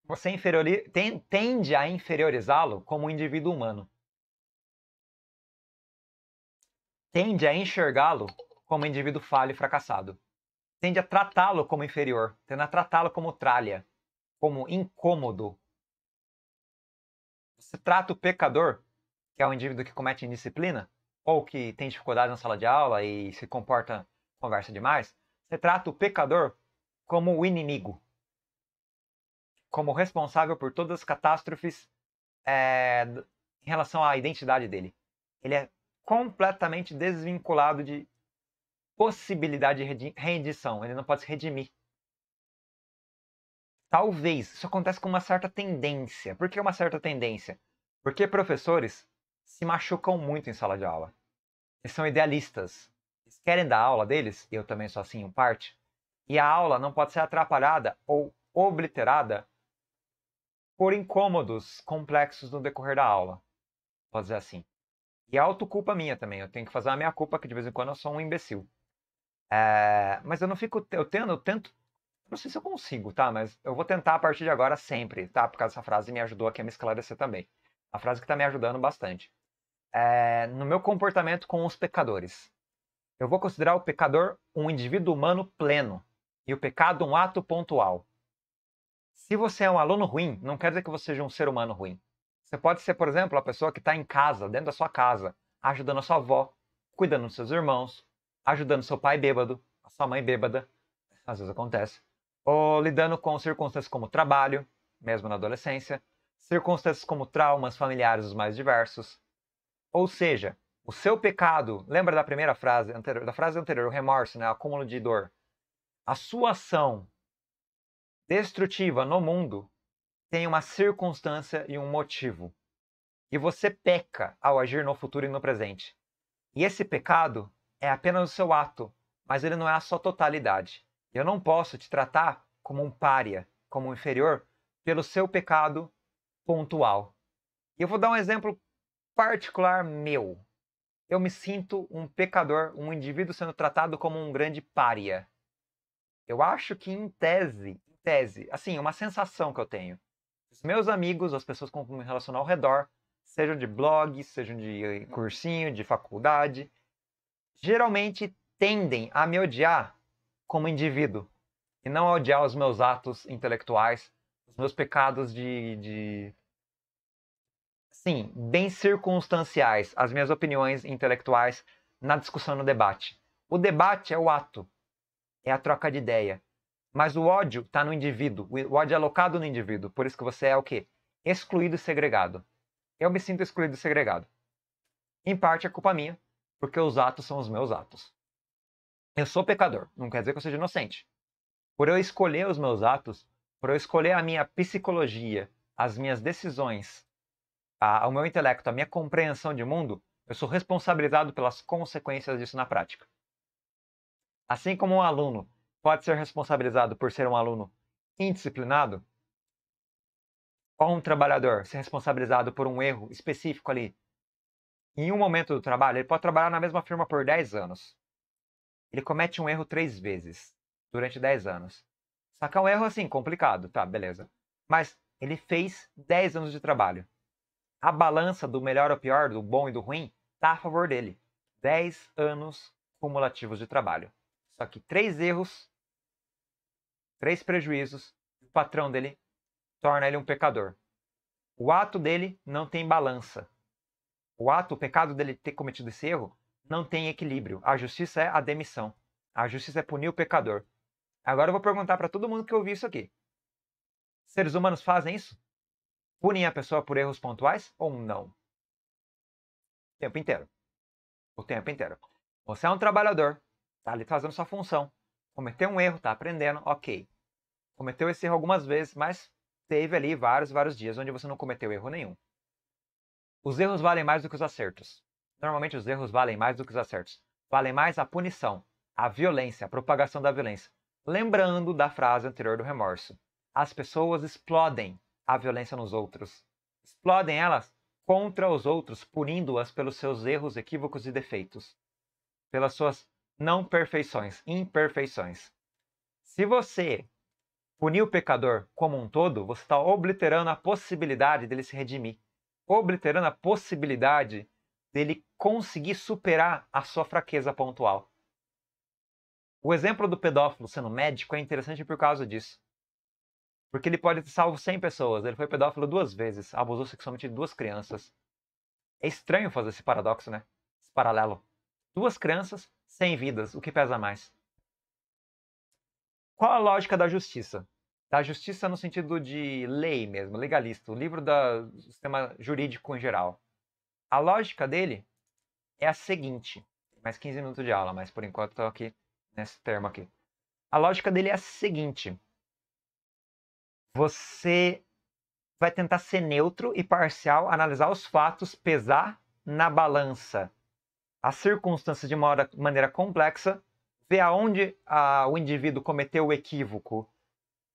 Você inferiori... tende a inferiorizá-lo como um indivíduo humano. Tende a enxergá-lo como um indivíduo falho e fracassado tende a tratá-lo como inferior, tende a tratá-lo como tralha, como incômodo. Você trata o pecador, que é o indivíduo que comete indisciplina, ou que tem dificuldade na sala de aula e se comporta, conversa demais, você trata o pecador como o inimigo, como responsável por todas as catástrofes é, em relação à identidade dele. Ele é completamente desvinculado de possibilidade de rendição, ele não pode se redimir. Talvez isso aconteça com uma certa tendência. Por que uma certa tendência? Porque professores se machucam muito em sala de aula. Eles são idealistas. Eles querem dar aula deles, eu também sou assim em parte, e a aula não pode ser atrapalhada ou obliterada por incômodos complexos no decorrer da aula. Pode dizer assim. E a é autoculpa minha também. Eu tenho que fazer a minha culpa, que de vez em quando eu sou um imbecil. É, mas eu não fico. Eu tento, eu tento. Não sei se eu consigo, tá? Mas eu vou tentar a partir de agora sempre, tá? Por causa dessa frase me ajudou aqui a me esclarecer também. A frase que tá me ajudando bastante. É, no meu comportamento com os pecadores. Eu vou considerar o pecador um indivíduo humano pleno e o pecado um ato pontual. Se você é um aluno ruim, não quer dizer que você seja um ser humano ruim. Você pode ser, por exemplo, a pessoa que está em casa, dentro da sua casa, ajudando a sua avó, cuidando dos seus irmãos, ajudando seu pai bêbado, a sua mãe bêbada, às vezes acontece, ou lidando com circunstâncias como trabalho, mesmo na adolescência, circunstâncias como traumas familiares os mais diversos. Ou seja, o seu pecado, lembra da primeira frase anterior, da frase anterior, o remorso, né, o acúmulo de dor. A sua ação destrutiva no mundo tem uma circunstância e um motivo. E você peca ao agir no futuro e no presente. E esse pecado é apenas o seu ato, mas ele não é a sua totalidade. Eu não posso te tratar como um pária, como um inferior, pelo seu pecado pontual. Eu vou dar um exemplo particular meu. Eu me sinto um pecador, um indivíduo sendo tratado como um grande pária. Eu acho que em tese, em tese, assim, uma sensação que eu tenho. Os meus amigos, as pessoas com quem me relaciono ao redor, sejam de blog, sejam de cursinho, de faculdade, geralmente tendem a me odiar como indivíduo e não a odiar os meus atos intelectuais, os meus pecados de, de sim, bem circunstanciais, as minhas opiniões intelectuais na discussão no debate. O debate é o ato, é a troca de ideia. Mas o ódio está no indivíduo, o ódio é alocado no indivíduo, por isso que você é o quê? Excluído e segregado. Eu me sinto excluído e segregado. Em parte é culpa minha, porque os atos são os meus atos. Eu sou pecador, não quer dizer que eu seja inocente. Por eu escolher os meus atos, por eu escolher a minha psicologia, as minhas decisões, a, o meu intelecto, a minha compreensão de mundo, eu sou responsabilizado pelas consequências disso na prática. Assim como um aluno pode ser responsabilizado por ser um aluno indisciplinado, ou um trabalhador ser responsabilizado por um erro específico ali em um momento do trabalho, ele pode trabalhar na mesma firma por 10 anos. Ele comete um erro três vezes durante 10 anos. Sacar é um erro assim, complicado, tá, beleza. Mas ele fez 10 anos de trabalho. A balança do melhor ou pior, do bom e do ruim, tá a favor dele. 10 anos cumulativos de trabalho. Só que três erros, três prejuízos, o patrão dele torna ele um pecador. O ato dele não tem balança o ato, o pecado dele ter cometido esse erro, não tem equilíbrio. A justiça é a demissão. A justiça é punir o pecador. Agora eu vou perguntar para todo mundo que ouviu isso aqui. Seres humanos fazem isso? Punem a pessoa por erros pontuais ou não? O tempo inteiro. O tempo inteiro. Você é um trabalhador, tá ali fazendo sua função. Cometeu um erro, tá aprendendo, ok. Cometeu esse erro algumas vezes, mas teve ali vários, vários dias onde você não cometeu erro nenhum. Os erros valem mais do que os acertos. Normalmente os erros valem mais do que os acertos. Valem mais a punição, a violência, a propagação da violência. Lembrando da frase anterior do remorso. As pessoas explodem a violência nos outros. Explodem elas contra os outros, punindo-as pelos seus erros, equívocos e defeitos. Pelas suas não perfeições, imperfeições. Se você punir o pecador como um todo, você está obliterando a possibilidade dele se redimir obliterando a possibilidade dele conseguir superar a sua fraqueza pontual. O exemplo do pedófilo sendo médico é interessante por causa disso. Porque ele pode ter salvo 100 pessoas, ele foi pedófilo duas vezes, abusou sexualmente de duas crianças. É estranho fazer esse paradoxo, né? Esse paralelo. Duas crianças, 100 vidas, o que pesa mais? Qual a lógica da justiça? da Justiça no sentido de lei mesmo, legalista, o livro da, do sistema jurídico em geral. A lógica dele é a seguinte, mais 15 minutos de aula, mas por enquanto estou aqui nesse termo aqui. A lógica dele é a seguinte, você vai tentar ser neutro e parcial, analisar os fatos, pesar na balança as circunstâncias de uma maneira complexa, ver aonde a, ah, o indivíduo cometeu o equívoco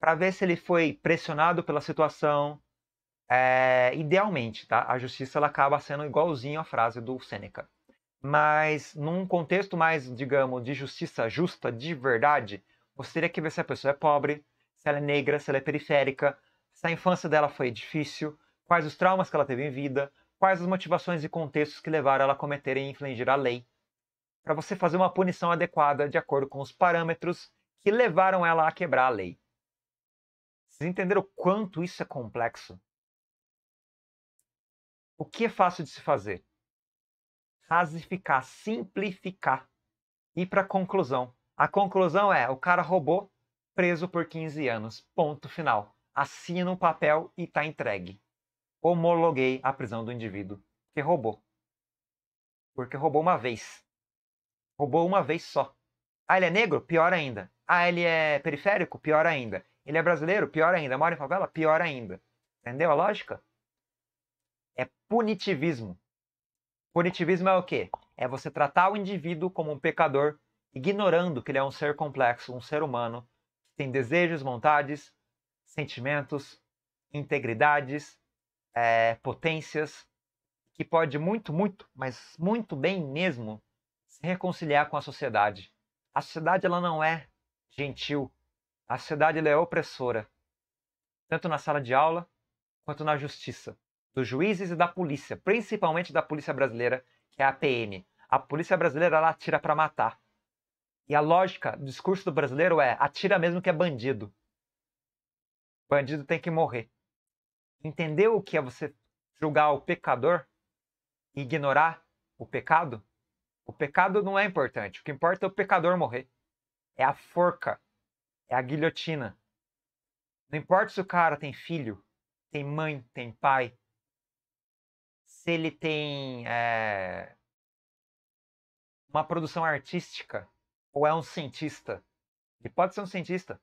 para ver se ele foi pressionado pela situação. É, idealmente, tá? A justiça ela acaba sendo igualzinho à frase do Seneca. Mas num contexto mais, digamos, de justiça justa, de verdade, você teria que ver se a pessoa é pobre, se ela é negra, se ela é periférica, se a infância dela foi difícil, quais os traumas que ela teve em vida, quais as motivações e contextos que levaram ela a cometer e infligir a lei, para você fazer uma punição adequada de acordo com os parâmetros que levaram ela a quebrar a lei. Vocês entenderam o quanto isso é complexo? O que é fácil de se fazer? Rasificar, simplificar. Ir para a conclusão. A conclusão é: o cara roubou, preso por 15 anos. Ponto final. Assina um papel e está entregue. Homologuei a prisão do indivíduo que roubou. Porque roubou uma vez. Roubou uma vez só. Ah, ele é negro? Pior ainda. Ah, ele é periférico? Pior ainda. Ele é brasileiro? Pior ainda. Mora em favela? Pior ainda. Entendeu a lógica? É punitivismo. Punitivismo é o quê? É você tratar o indivíduo como um pecador, ignorando que ele é um ser complexo, um ser humano, que tem desejos, vontades, sentimentos, integridades, é, potências, que pode muito, muito, mas muito bem mesmo se reconciliar com a sociedade. A sociedade ela não é gentil, a sociedade é opressora, tanto na sala de aula quanto na justiça, dos juízes e da polícia, principalmente da polícia brasileira, que é a PM. A polícia brasileira ela atira para matar. E a lógica do discurso do brasileiro é atira mesmo que é bandido. Bandido tem que morrer. Entendeu o que é você julgar o pecador e ignorar o pecado? O pecado não é importante. O que importa é o pecador morrer. É a forca é a guilhotina. Não importa se o cara tem filho, tem mãe, tem pai, se ele tem é, uma produção artística ou é um cientista. Ele pode ser um cientista.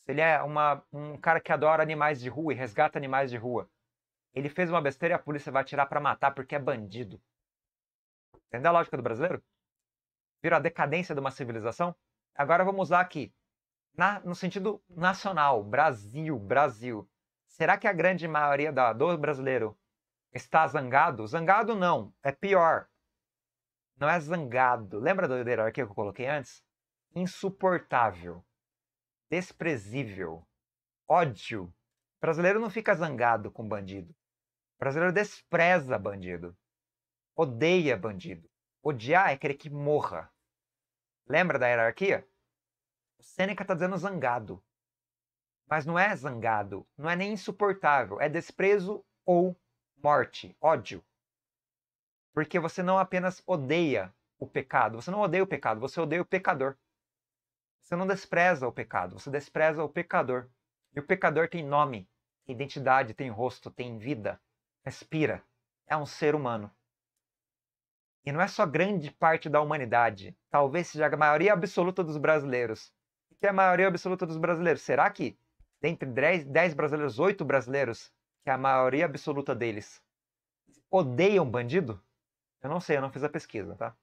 Se ele é uma, um cara que adora animais de rua e resgata animais de rua. Ele fez uma besteira e a polícia vai tirar para matar porque é bandido. Entendeu a lógica do brasileiro? Vira a decadência de uma civilização? Agora vamos usar aqui na, no sentido nacional, Brasil, Brasil, será que a grande maioria da, do brasileiro está zangado? Zangado não, é pior. Não é zangado. Lembra da hierarquia que eu coloquei antes? Insuportável, desprezível, ódio. O brasileiro não fica zangado com bandido. O brasileiro despreza bandido, odeia bandido. Odiar é querer que morra. Lembra da hierarquia? O Sêneca está dizendo zangado. Mas não é zangado, não é nem insuportável, é desprezo ou morte, ódio. Porque você não apenas odeia o pecado, você não odeia o pecado, você odeia o pecador. Você não despreza o pecado, você despreza o pecador. E o pecador tem nome, tem identidade, tem rosto, tem vida, respira, é um ser humano. E não é só grande parte da humanidade, talvez seja a maioria absoluta dos brasileiros, que é a maioria absoluta dos brasileiros. Será que dentre 10, 10 brasileiros, 8 brasileiros, que é a maioria absoluta deles, odeiam bandido? Eu não sei, eu não fiz a pesquisa, tá?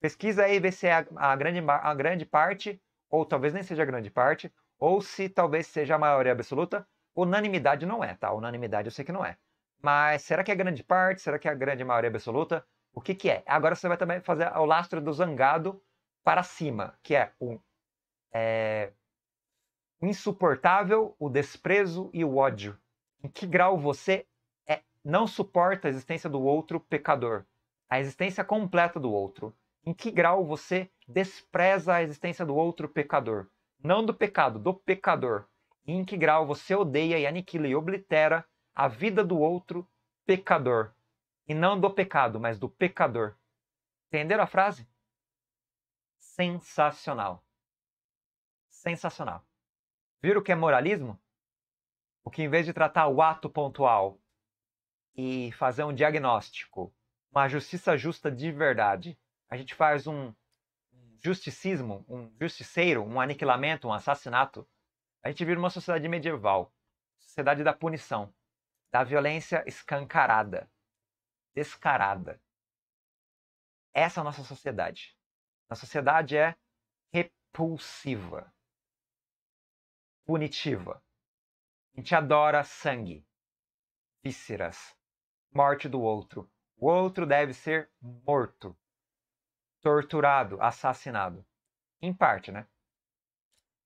Pesquisa aí, vê se é a, a grande, a grande parte, ou talvez nem seja a grande parte, ou se talvez seja a maioria absoluta. Unanimidade não é, tá? Unanimidade eu sei que não é. Mas será que é a grande parte? Será que é a grande maioria absoluta? O que, que é? Agora você vai também fazer o lastro do zangado para cima, que é um é, insuportável, o desprezo e o ódio. Em que grau você é, não suporta a existência do outro pecador, a existência completa do outro? Em que grau você despreza a existência do outro pecador? Não do pecado, do pecador. E em que grau você odeia e aniquila e oblitera a vida do outro pecador? E não do pecado, mas do pecador. Entenderam a frase? Sensacional sensacional. Viram o que é moralismo? O que em vez de tratar o ato pontual e fazer um diagnóstico, uma justiça justa de verdade, a gente faz um justicismo, um justiceiro, um aniquilamento, um assassinato. A gente vira uma sociedade medieval, sociedade da punição, da violência escancarada, descarada. Essa é a nossa sociedade. A sociedade é repulsiva punitiva. A gente adora sangue, vísceras, morte do outro. O outro deve ser morto, torturado, assassinado. Em parte, né?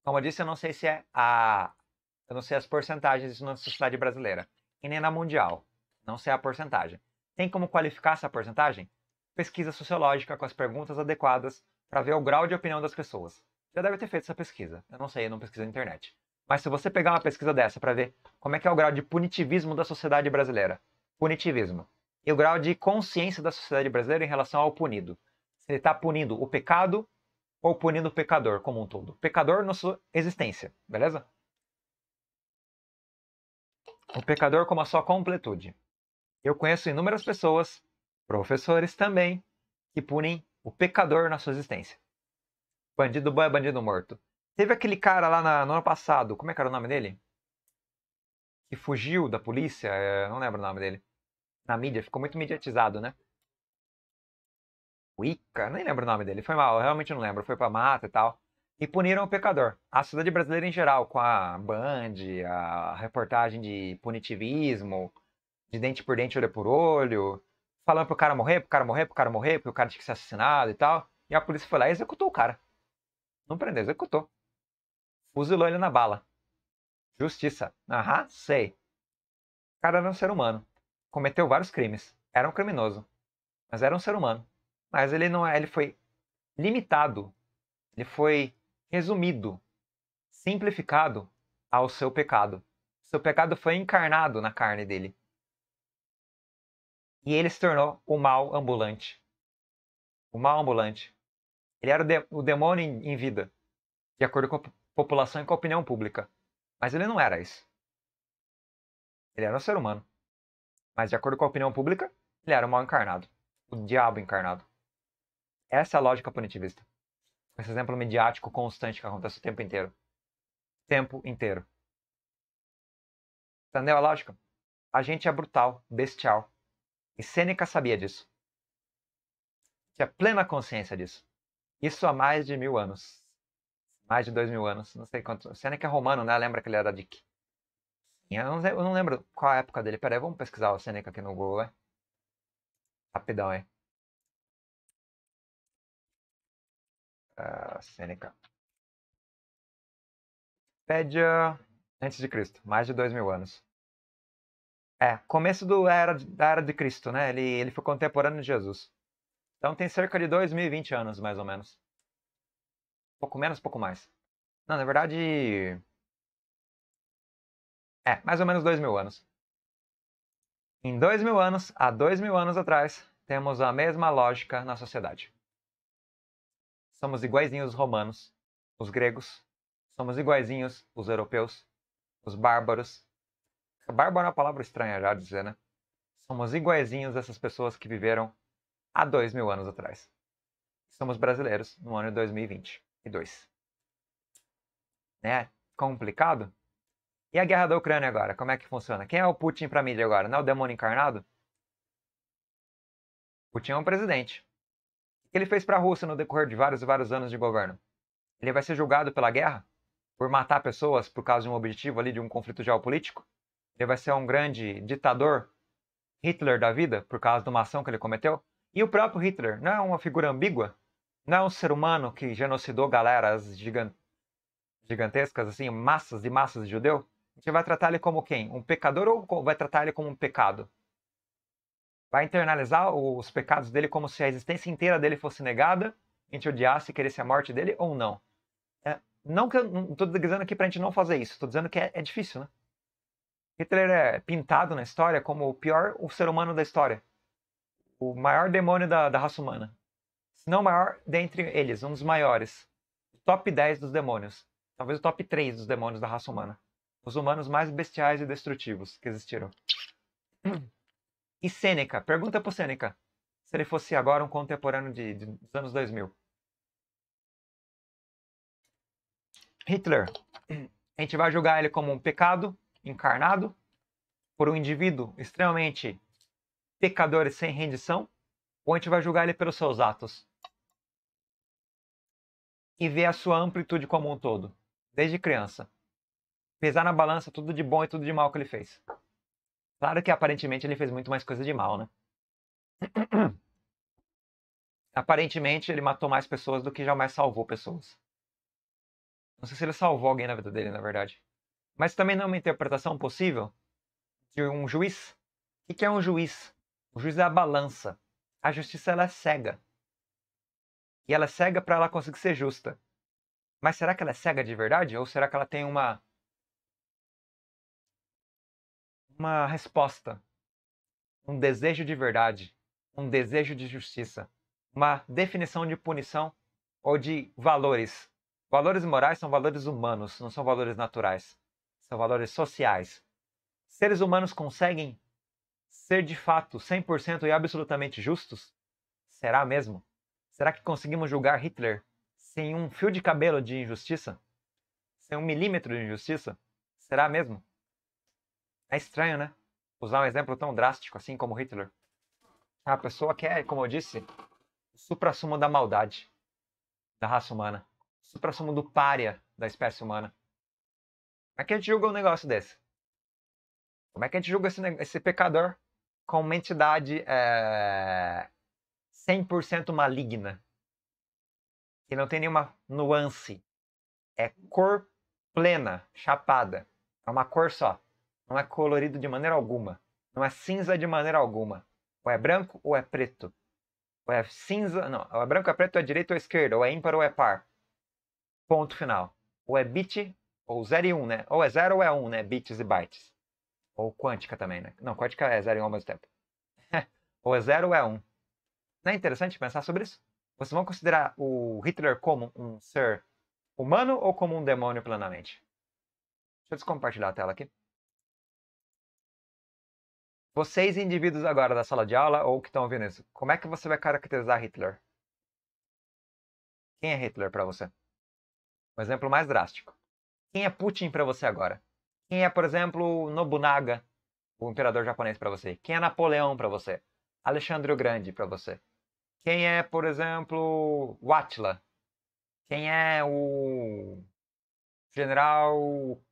Como eu disse, eu não sei se é a. Eu não sei as porcentagens na sociedade brasileira. E nem na mundial. Não sei a porcentagem. Tem como qualificar essa porcentagem? Pesquisa sociológica com as perguntas adequadas para ver o grau de opinião das pessoas. Já deve ter feito essa pesquisa. Eu não sei, eu não pesquisei na internet. Mas se você pegar uma pesquisa dessa para ver como é que é o grau de punitivismo da sociedade brasileira, punitivismo, e o grau de consciência da sociedade brasileira em relação ao punido. Se ele está punindo o pecado ou punindo o pecador como um todo. Pecador na sua existência, beleza? O pecador como a sua completude. Eu conheço inúmeras pessoas, professores também, que punem o pecador na sua existência. Bandido bom é bandido morto. Teve aquele cara lá na, no ano passado, como é que era o nome dele? Que fugiu da polícia, é, não lembro o nome dele. Na mídia, ficou muito mediatizado, né? Wicca, nem lembro o nome dele, foi mal, eu realmente não lembro, foi pra mata e tal. E puniram o pecador. A cidade brasileira em geral, com a Band, a reportagem de punitivismo, de dente por dente, olho por olho, falando pro cara morrer, pro cara morrer, pro cara morrer, porque o cara tinha que ser assassinado e tal. E a polícia foi lá e executou o cara. Não prendeu, executou. Fuzilou ele na bala. Justiça. Aham, sei. O cara era é um ser humano. Cometeu vários crimes. Era um criminoso. Mas era um ser humano. Mas ele não é, ele foi limitado. Ele foi resumido, simplificado ao seu pecado. Seu pecado foi encarnado na carne dele. E ele se tornou o mal ambulante. O mal ambulante. Ele era o demônio em vida, de acordo população e com a opinião pública. Mas ele não era isso. Ele era um ser humano. Mas, de acordo com a opinião pública, ele era o mal encarnado. O diabo encarnado. Essa é a lógica punitivista. Esse exemplo mediático constante que acontece o tempo inteiro. Tempo inteiro. Entendeu a lógica? A gente é brutal, bestial. E Sêneca sabia disso. Tinha plena consciência disso. Isso há mais de mil anos mais de dois mil anos, não sei quanto. Seneca é romano, né? Lembra que ele era de que? Eu não, eu não lembro qual a época dele. Peraí, vamos pesquisar o Seneca aqui no Google, né? Rapidão, hein? Uh, Seneca. Pédia antes de Cristo, mais de dois mil anos. É, começo do era, da era de Cristo, né? Ele, ele foi contemporâneo de Jesus. Então tem cerca de 2020 anos, mais ou menos. Pouco menos, pouco mais. Não, na verdade. É, mais ou menos dois mil anos. Em dois mil anos, há dois mil anos atrás, temos a mesma lógica na sociedade. Somos iguaizinhos os romanos, os gregos, somos iguaizinhos os europeus, os bárbaros. Bárbaro é uma palavra estranha já dizer, né? Somos iguaizinhos essas pessoas que viveram há dois mil anos atrás. Somos brasileiros no ano de 2020 e 2. Né? Complicado? E a guerra da Ucrânia agora? Como é que funciona? Quem é o Putin para mídia agora? Não é o demônio encarnado? Putin é um presidente. O que ele fez para a Rússia no decorrer de vários e vários anos de governo? Ele vai ser julgado pela guerra? Por matar pessoas por causa de um objetivo ali, de um conflito geopolítico? Ele vai ser um grande ditador, Hitler da vida, por causa de uma ação que ele cometeu? E o próprio Hitler não é uma figura ambígua? não é um ser humano que genocidou galeras gigantescas, assim, massas e massas de judeu? A gente vai tratar ele como quem? Um pecador ou vai tratar ele como um pecado? Vai internalizar os pecados dele como se a existência inteira dele fosse negada, a gente odiasse e queresse a morte dele ou não? É, não que eu não estou dizendo aqui para a gente não fazer isso, estou dizendo que é, é difícil, né? Hitler é pintado na história como o pior o ser humano da história, o maior demônio da, da raça humana se não maior dentre eles, um dos maiores. top 10 dos demônios. Talvez o top 3 dos demônios da raça humana. Os humanos mais bestiais e destrutivos que existiram. E Sêneca, pergunta pro Sêneca. Se ele fosse agora um contemporâneo de, de, dos anos 2000. Hitler, a gente vai julgar ele como um pecado encarnado, por um indivíduo extremamente pecador e sem rendição, ou a gente vai julgar ele pelos seus atos? e ver a sua amplitude como um todo, desde criança. Pesar na balança tudo de bom e tudo de mal que ele fez. Claro que aparentemente ele fez muito mais coisa de mal, né? aparentemente ele matou mais pessoas do que jamais salvou pessoas. Não sei se ele salvou alguém na vida dele, na verdade. Mas também não é uma interpretação possível de um juiz. O que é um juiz? O juiz é a balança. A justiça ela é cega. E ela é cega para ela conseguir ser justa. Mas será que ela é cega de verdade? Ou será que ela tem uma. uma resposta? Um desejo de verdade? Um desejo de justiça? Uma definição de punição ou de valores? Valores morais são valores humanos, não são valores naturais. São valores sociais. Seres humanos conseguem ser de fato 100% e absolutamente justos? Será mesmo? Será que conseguimos julgar Hitler sem um fio de cabelo de injustiça? Sem um milímetro de injustiça? Será mesmo? É estranho, né? Usar um exemplo tão drástico assim como Hitler. A pessoa que é, como eu disse, o supra-sumo da maldade da raça humana. O supra-sumo do pária da espécie humana. Como é que a gente julga um negócio desse? Como é que a gente julga esse, esse pecador com uma entidade é, 100% maligna, que não tem nenhuma nuance. É cor plena, chapada. É uma cor só. Não é colorido de maneira alguma. Não é cinza de maneira alguma. Ou é branco ou é preto. Ou é cinza, não, ou é branco, ou é preto, ou é direito ou é esquerda, ou é ímpar ou é par. Ponto final. Ou é bit, ou 0 e 1, um, né? Ou é 0 ou é 1, um, né? Bits e bytes. Ou quântica também, né? Não, quântica é 0 e 1 um ao mesmo tempo. ou é 0 ou é 1. Um. Não é interessante pensar sobre isso? Vocês vão considerar o Hitler como um ser humano ou como um demônio plenamente? Deixa eu descompartilhar a tela aqui. Vocês, indivíduos agora da sala de aula ou que estão ouvindo isso, como é que você vai caracterizar Hitler? Quem é Hitler para você? Um exemplo mais drástico. Quem é Putin para você agora? Quem é, por exemplo, Nobunaga, o imperador japonês para você? Quem é Napoleão para você? Alexandre o Grande para você? Quem é, por exemplo, o Atila? Quem é o general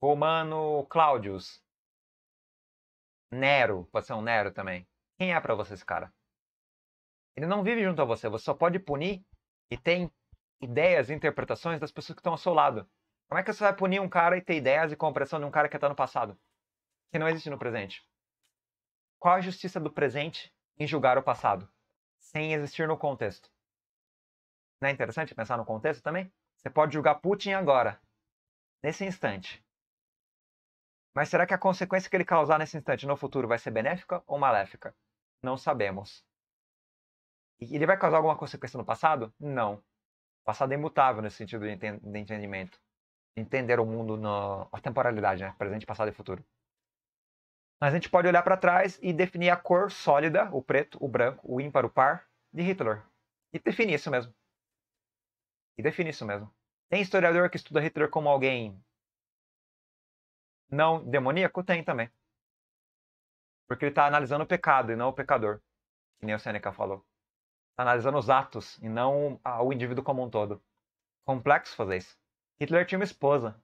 romano Claudius? Nero, pode ser um Nero também. Quem é para você esse cara? Ele não vive junto a você, você só pode punir e tem ideias e interpretações das pessoas que estão ao seu lado. Como é que você vai punir um cara e ter ideias e compreensão de um cara que está no passado? Que não existe no presente. Qual a justiça do presente em julgar o passado? sem existir no contexto. Não é interessante pensar no contexto também? Você pode julgar Putin agora, nesse instante. Mas será que a consequência que ele causar nesse instante no futuro vai ser benéfica ou maléfica? Não sabemos. ele vai causar alguma consequência no passado? Não. O passado é imutável nesse sentido de entendimento. Entender o mundo na temporalidade, né? Presente, passado e futuro. Mas a gente pode olhar para trás e definir a cor sólida, o preto, o branco, o ímpar, o par, de Hitler. E definir isso mesmo. E definir isso mesmo. Tem historiador que estuda Hitler como alguém não demoníaco? Tem também. Porque ele está analisando o pecado e não o pecador, que nem o Seneca falou. Está analisando os atos e não o indivíduo como um todo. Complexo fazer isso. Hitler tinha uma esposa.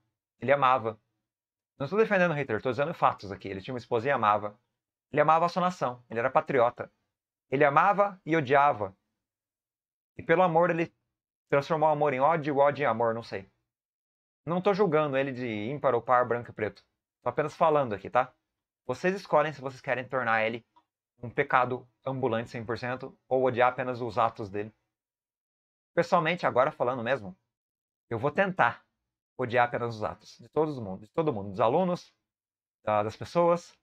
Ele amava. Não estou defendendo o Hitler, estou dizendo fatos aqui. Ele tinha uma esposa e amava. Ele amava a sua nação, ele era patriota. Ele amava e odiava. E pelo amor ele transformou o amor em ódio, o ódio em amor, não sei. Não estou julgando ele de ímpar ou par, branco e preto. Estou apenas falando aqui, tá? Vocês escolhem se vocês querem tornar ele um pecado ambulante 100% ou odiar apenas os atos dele. Pessoalmente, agora falando mesmo, eu vou tentar odiar apenas os atos. De todo mundo, de todo mundo, dos alunos, das pessoas,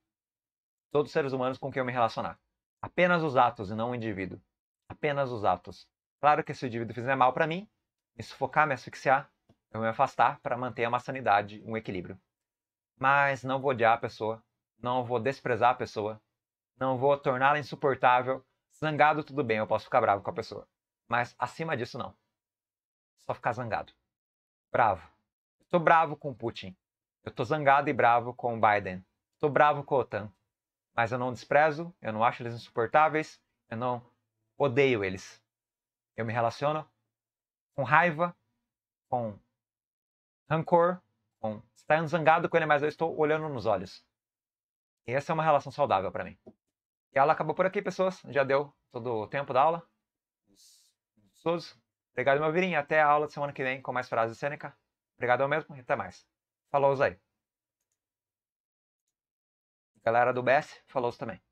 todos os seres humanos com quem eu me relacionar. Apenas os atos e não o indivíduo. Apenas os atos. Claro que se o indivíduo fizer mal para mim, me sufocar, me asfixiar, eu me afastar para manter uma sanidade, um equilíbrio. Mas não vou odiar a pessoa, não vou desprezar a pessoa, não vou torná-la insuportável. Zangado, tudo bem, eu posso ficar bravo com a pessoa. Mas acima disso, não. Só ficar zangado. Bravo. Tô bravo com Putin. Eu tô zangado e bravo com Biden. Tô bravo com a OTAN. Mas eu não desprezo, eu não acho eles insuportáveis, eu não odeio eles. Eu me relaciono com raiva, com rancor, com tá estar zangado com ele, mas eu estou olhando nos olhos. E essa é uma relação saudável para mim. E a aula acabou por aqui, pessoas. Já deu todo o tempo da aula. Gostoso. obrigado, meu virinho. Até a aula de semana que vem com mais frases Sêneca. Obrigado mesmo e até mais. Falou aí. Galera do BS, falou também.